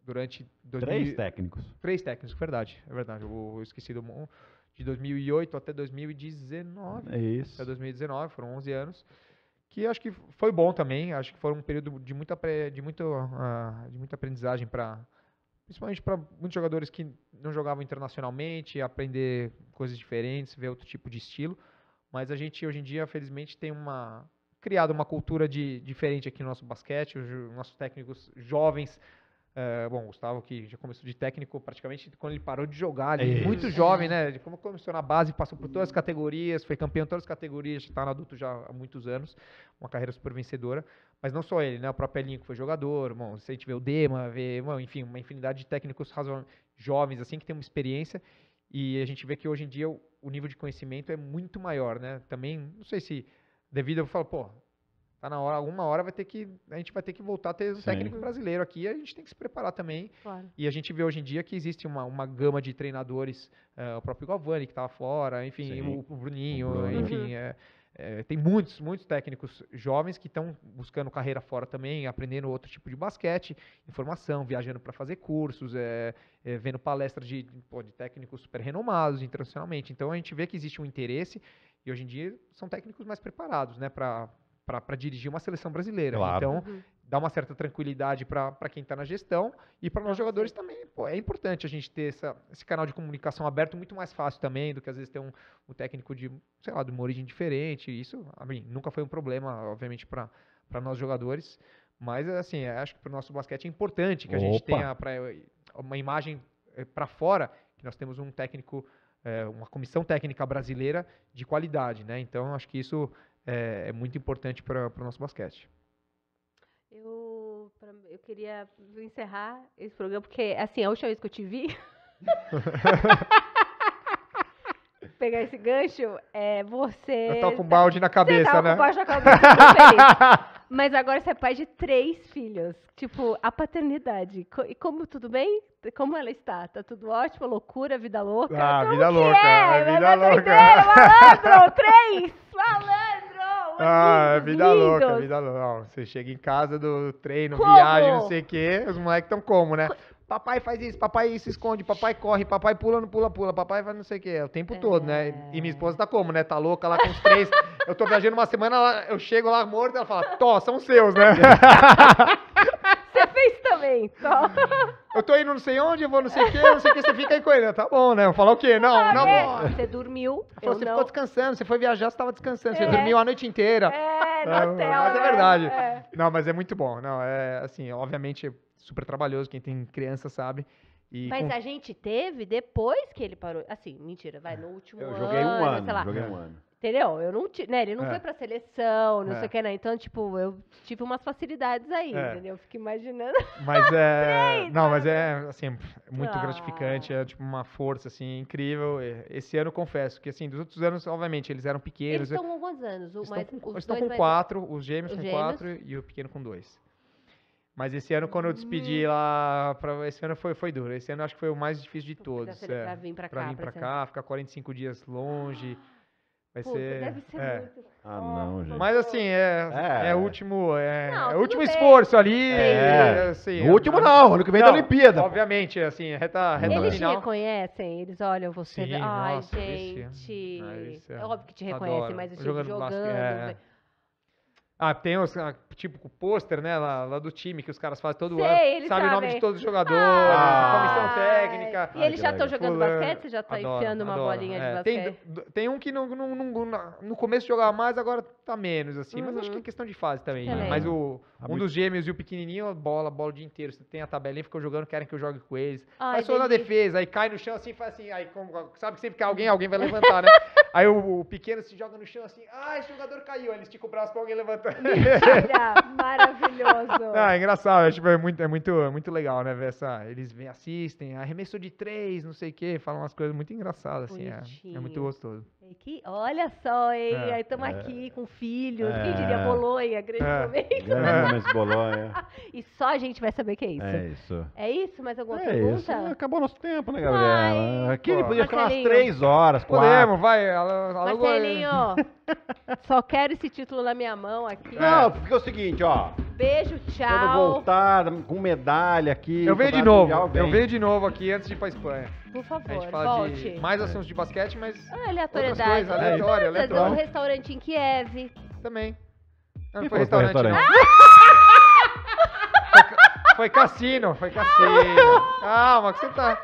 durante. Três mil... técnicos. Três técnicos, verdade, é verdade. Eu, eu esqueci do de 2008 até 2019. É isso. Até 2019, foram 11 anos. Que acho que foi bom também, acho que foi um período de muita, de muito, uh, de muita aprendizagem para principalmente para muitos jogadores que não jogavam internacionalmente, aprender coisas diferentes, ver outro tipo de estilo. Mas a gente hoje em dia, felizmente, tem uma criado uma cultura de diferente aqui no nosso basquete. Os nossos técnicos jovens Uh, bom, Gustavo, que já começou de técnico praticamente quando ele parou de jogar, ele é muito jovem, né? Ele começou na base, passou por todas as categorias, foi campeão em todas as categorias, está no adulto já há muitos anos, uma carreira super vencedora. Mas não só ele, né? O próprio Elinho, que foi jogador, bom, se a gente vê o Dema, vê, bom, enfim, uma infinidade de técnicos jovens, assim, que tem uma experiência. E a gente vê que hoje em dia o, o nível de conhecimento é muito maior, né? Também, não sei se devido, eu falo, pô, Tá na hora, alguma hora vai ter que. A gente vai ter que voltar a ter um técnico brasileiro aqui. A gente tem que se preparar também. Claro. E a gente vê hoje em dia que existe uma, uma gama de treinadores, uh, o próprio Galvani que estava fora, enfim, o, o, Bruninho, o Bruno. enfim. Uhum. É, é, tem muitos, muitos técnicos jovens que estão buscando carreira fora também, aprendendo outro tipo de basquete, informação, viajando para fazer cursos, é, é, vendo palestras de, pô, de técnicos super renomados internacionalmente. Então a gente vê que existe um interesse e hoje em dia são técnicos mais preparados né, para para dirigir uma seleção brasileira. Claro. Então, uhum. dá uma certa tranquilidade para quem está na gestão e para nós jogadores também. Pô, é importante a gente ter essa, esse canal de comunicação aberto muito mais fácil também do que às vezes ter um, um técnico de, sei lá, de uma origem diferente. Isso, mim, assim, nunca foi um problema, obviamente, para nós jogadores. Mas, assim, é, acho que para o nosso basquete é importante que a Opa. gente tenha pra, eh, uma imagem eh, para fora, que nós temos um técnico, é, uma comissão técnica brasileira de qualidade, né? Então, acho que isso é, é muito importante para o nosso basquete. Eu, pra, eu queria encerrar esse programa, porque assim, a última vez que eu te vi. [laughs] pegar esse gancho, é, você. Eu tô tá- né? com um balde na cabeça, você né? Com balde na cabeça, Mas agora você é pai de três filhos. Tipo, a paternidade. E como tudo bem? Como ela está? Tá tudo ótimo? Loucura, vida louca? Ah, como vida louca. É? é vida louca. Inteiro, malandro, três! Malandro! [laughs] Ah, é vida louca, é vida louca. Você chega em casa do treino, como? viagem, não sei o quê, os moleques estão como, né? Papai faz isso, papai se esconde, papai corre, papai pula, não pula, pula, papai vai não sei o quê, é o tempo é... todo, né? E minha esposa tá como, né? Tá louca lá com os três. eu tô viajando uma semana, eu chego lá morto, ela fala, Tó, são seus, né? [laughs] também, só. [laughs] Eu tô indo não sei onde, eu vou não sei o que, não sei o que, você fica aí com ele. Tá bom, né? Eu falo o quê? Não, ah, não, é. Bom. Você dormiu. Falou, você não. ficou descansando, você foi viajar, você tava descansando, é. você dormiu a noite inteira. É, no é, hotel. Mas é né? verdade. É. Não, mas é muito bom. Não, é assim, obviamente, super trabalhoso, quem tem criança sabe. E mas com... a gente teve depois que ele parou. Assim, mentira, vai, no último ano. Eu joguei um ano, sei lá. Joguei um ano. Entendeu? Eu não né, ele não é. foi pra seleção, não é. sei o que, né? Então, tipo, eu tive umas facilidades aí, é. entendeu? Eu fico imaginando. [laughs] Mas é. [laughs] não, mas é, assim, muito ah. gratificante, é tipo uma força, assim, incrível. Esse ano, confesso, que assim, dos outros anos, obviamente, eles eram pequenos. Eles estão com quantos anos? O, estão com, estão com quatro, mais... os gêmeos com quatro e o pequeno com dois. Mas esse ano, quando eu despedi hum. lá, pra, esse ano foi, foi duro. Esse ano acho que foi o mais difícil de todos. Pra, vir pra cá. Pra vir pra, pra cá, ficar 45 dias longe. Ah Vai Pô, ser. Deve ser é. muito. Ah, não, gente. Mas assim, é, é. é último. É, não, é último esforço ali. É. é assim, o último não, ano que vem é não, da Olimpíada. Obviamente, assim, é reta, reta eles final. te reconhecem, eles olham você. Sim, Ai, nossa, gente. Ai, é... Óbvio que te reconhecem, mas assim, jogando. jogando, jogando né? Ah, tem os, ah, tipo, o pôster, né, lá, lá, do time que os caras fazem todo Sei, ano. Sabe, sabe o nome de todos os jogadores, ah, comissão ah. técnica. E eles já estão jogando fulano. basquete? Você já está enfiando uma bolinha é. de basquete? Tem, tem um que no, no, no, no começo jogava mais, agora tá menos, assim. Uhum. Mas acho que é uhum. questão de fase também. É. Mas o, tá um dos gêmeos e o pequenininho, bola, bola o dia inteiro. Você tem a tabelinha, ficam jogando, querem que eu jogue com eles. Ai, mas sou na defesa, aí cai no chão assim, faz assim. Aí, como, sabe que sempre que alguém, alguém vai levantar, né? [laughs] aí o, o, pequeno se joga no chão assim. Ah, esse jogador caiu. Aí ele estica o braço pra alguém levantar. maravilhoso. Ah, é engraçado. É, tipo, é, muito, é, muito, é muito legal, né? Ver essa, eles assistem, arremesso de três, não sei o quê. Falam umas coisas muito engraçadas, assim. É, é muito gostoso. Que, olha só, hein? É, aí estamos é, aqui com filhos. É, Quem diria Bolonha, grande é, momento. É, né? mas Bolonha. [laughs] e só a gente vai saber que é isso. É isso. É isso? Mais alguma é pergunta? Isso. Acabou nosso tempo, né, Gabriela? Aqui ele podia ficar umas três horas, quatro. Podemos, vai. Marcelinho, [laughs] só quero esse título na minha mão aqui. Não, porque é o seguinte, ó. Beijo, tchau. Quando voltar, com medalha aqui. Eu venho de novo. Mundial, eu venho de novo aqui antes de ir pra Espanha. Por favor, a gente fala volte. de mais assuntos de basquete, mas. Ah, aleatoriedade. Coisas, aleatório, aleatório. Um restaurante em Kiev. Também. Não, não foi restaurante. Foi restaurante. Não. Ah! [laughs] Foi cassino, foi cassino. [laughs] Calma, que você tá.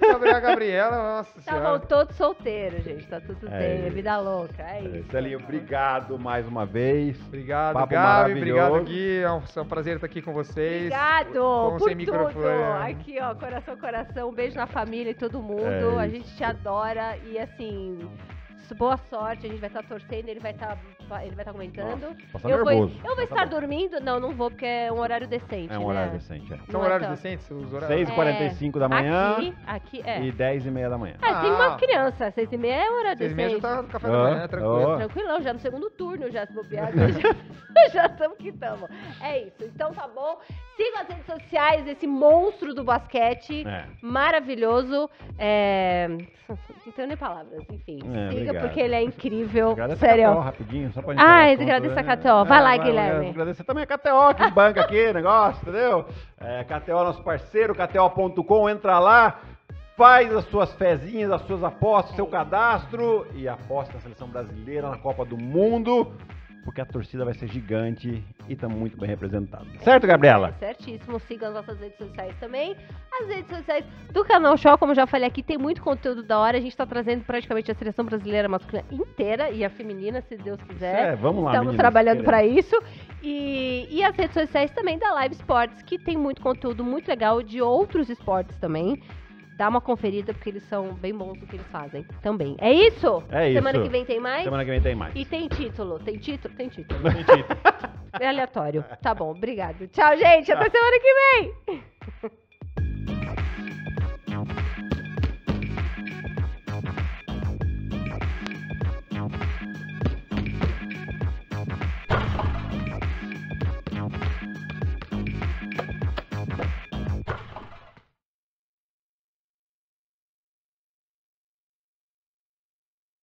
Gabriela, Gabriela, nossa tá senhora. Tá todo solteiro, gente. Tá tudo é bem, é vida louca. É, é isso. Celinho, obrigado mais uma vez. Obrigado, Papo Gabi. Obrigado, Gui. É um, é um, prazer estar aqui com vocês. Obrigado. Com sem microfone. Aqui, ó, coração, coração. Um beijo na família e todo é mundo. a gente te adora. E assim boa sorte, a gente vai estar torcendo, ele vai estar ele vai estar tá comentando. Nossa, eu, Vou, eu vou estar dormindo? Não, não vou, porque é um horário decente. É um horário né? decente, é. São é horários decentes? Os horários... 6h45 é, da manhã. Aqui, aqui, é. E 10h30 da manhã. Ah, ah, tem uma ah. criança. 6h30 é horário decente. 6h30 já tá no café da ah, manhã, oh, tranquilo. Oh. Tranquilão, já no segundo turno, já se bobear. [laughs] já estamos que estamos. É isso. Então tá bom. Siga as redes sociais esse monstro do basquete. É. Maravilhoso. É... Não tenho nem palavras, enfim. É, siga obrigado. porque ele é incrível. Obrigado, sério. É rapidinho, só só pra gente Ah, agradeço a né? KTO. Vai é, lá, Guilherme. Agradecer também a KTO que banca aqui, negócio, entendeu? É, KTO, nosso parceiro, KTO.com, entra lá faz as suas fezinhas, as suas apostas, seu cadastro e aposta na seleção brasileira, na Copa do Mundo porque a torcida vai ser gigante e tá muito bem representada. Certo, Gabriela? É certíssimo. Siga as nossas redes sociais também. As redes sociais do canal Show, como já falei aqui, tem muito conteúdo da hora. A gente tá trazendo praticamente a seleção brasileira masculina inteira e a feminina, se Deus quiser. É, vamos lá, Estamos meninas, trabalhando para isso. E, e as redes sociais também da Live Sports, que tem muito conteúdo muito legal de outros esportes também dá uma conferida, porque eles são bem bons no que eles fazem também. É isso? É Semana isso. que vem tem mais? Semana que vem tem mais. E tem título. Tem título? Tem título. Tem título. [laughs] é aleatório. Tá bom, obrigado. Tchau, gente. Até semana que vem.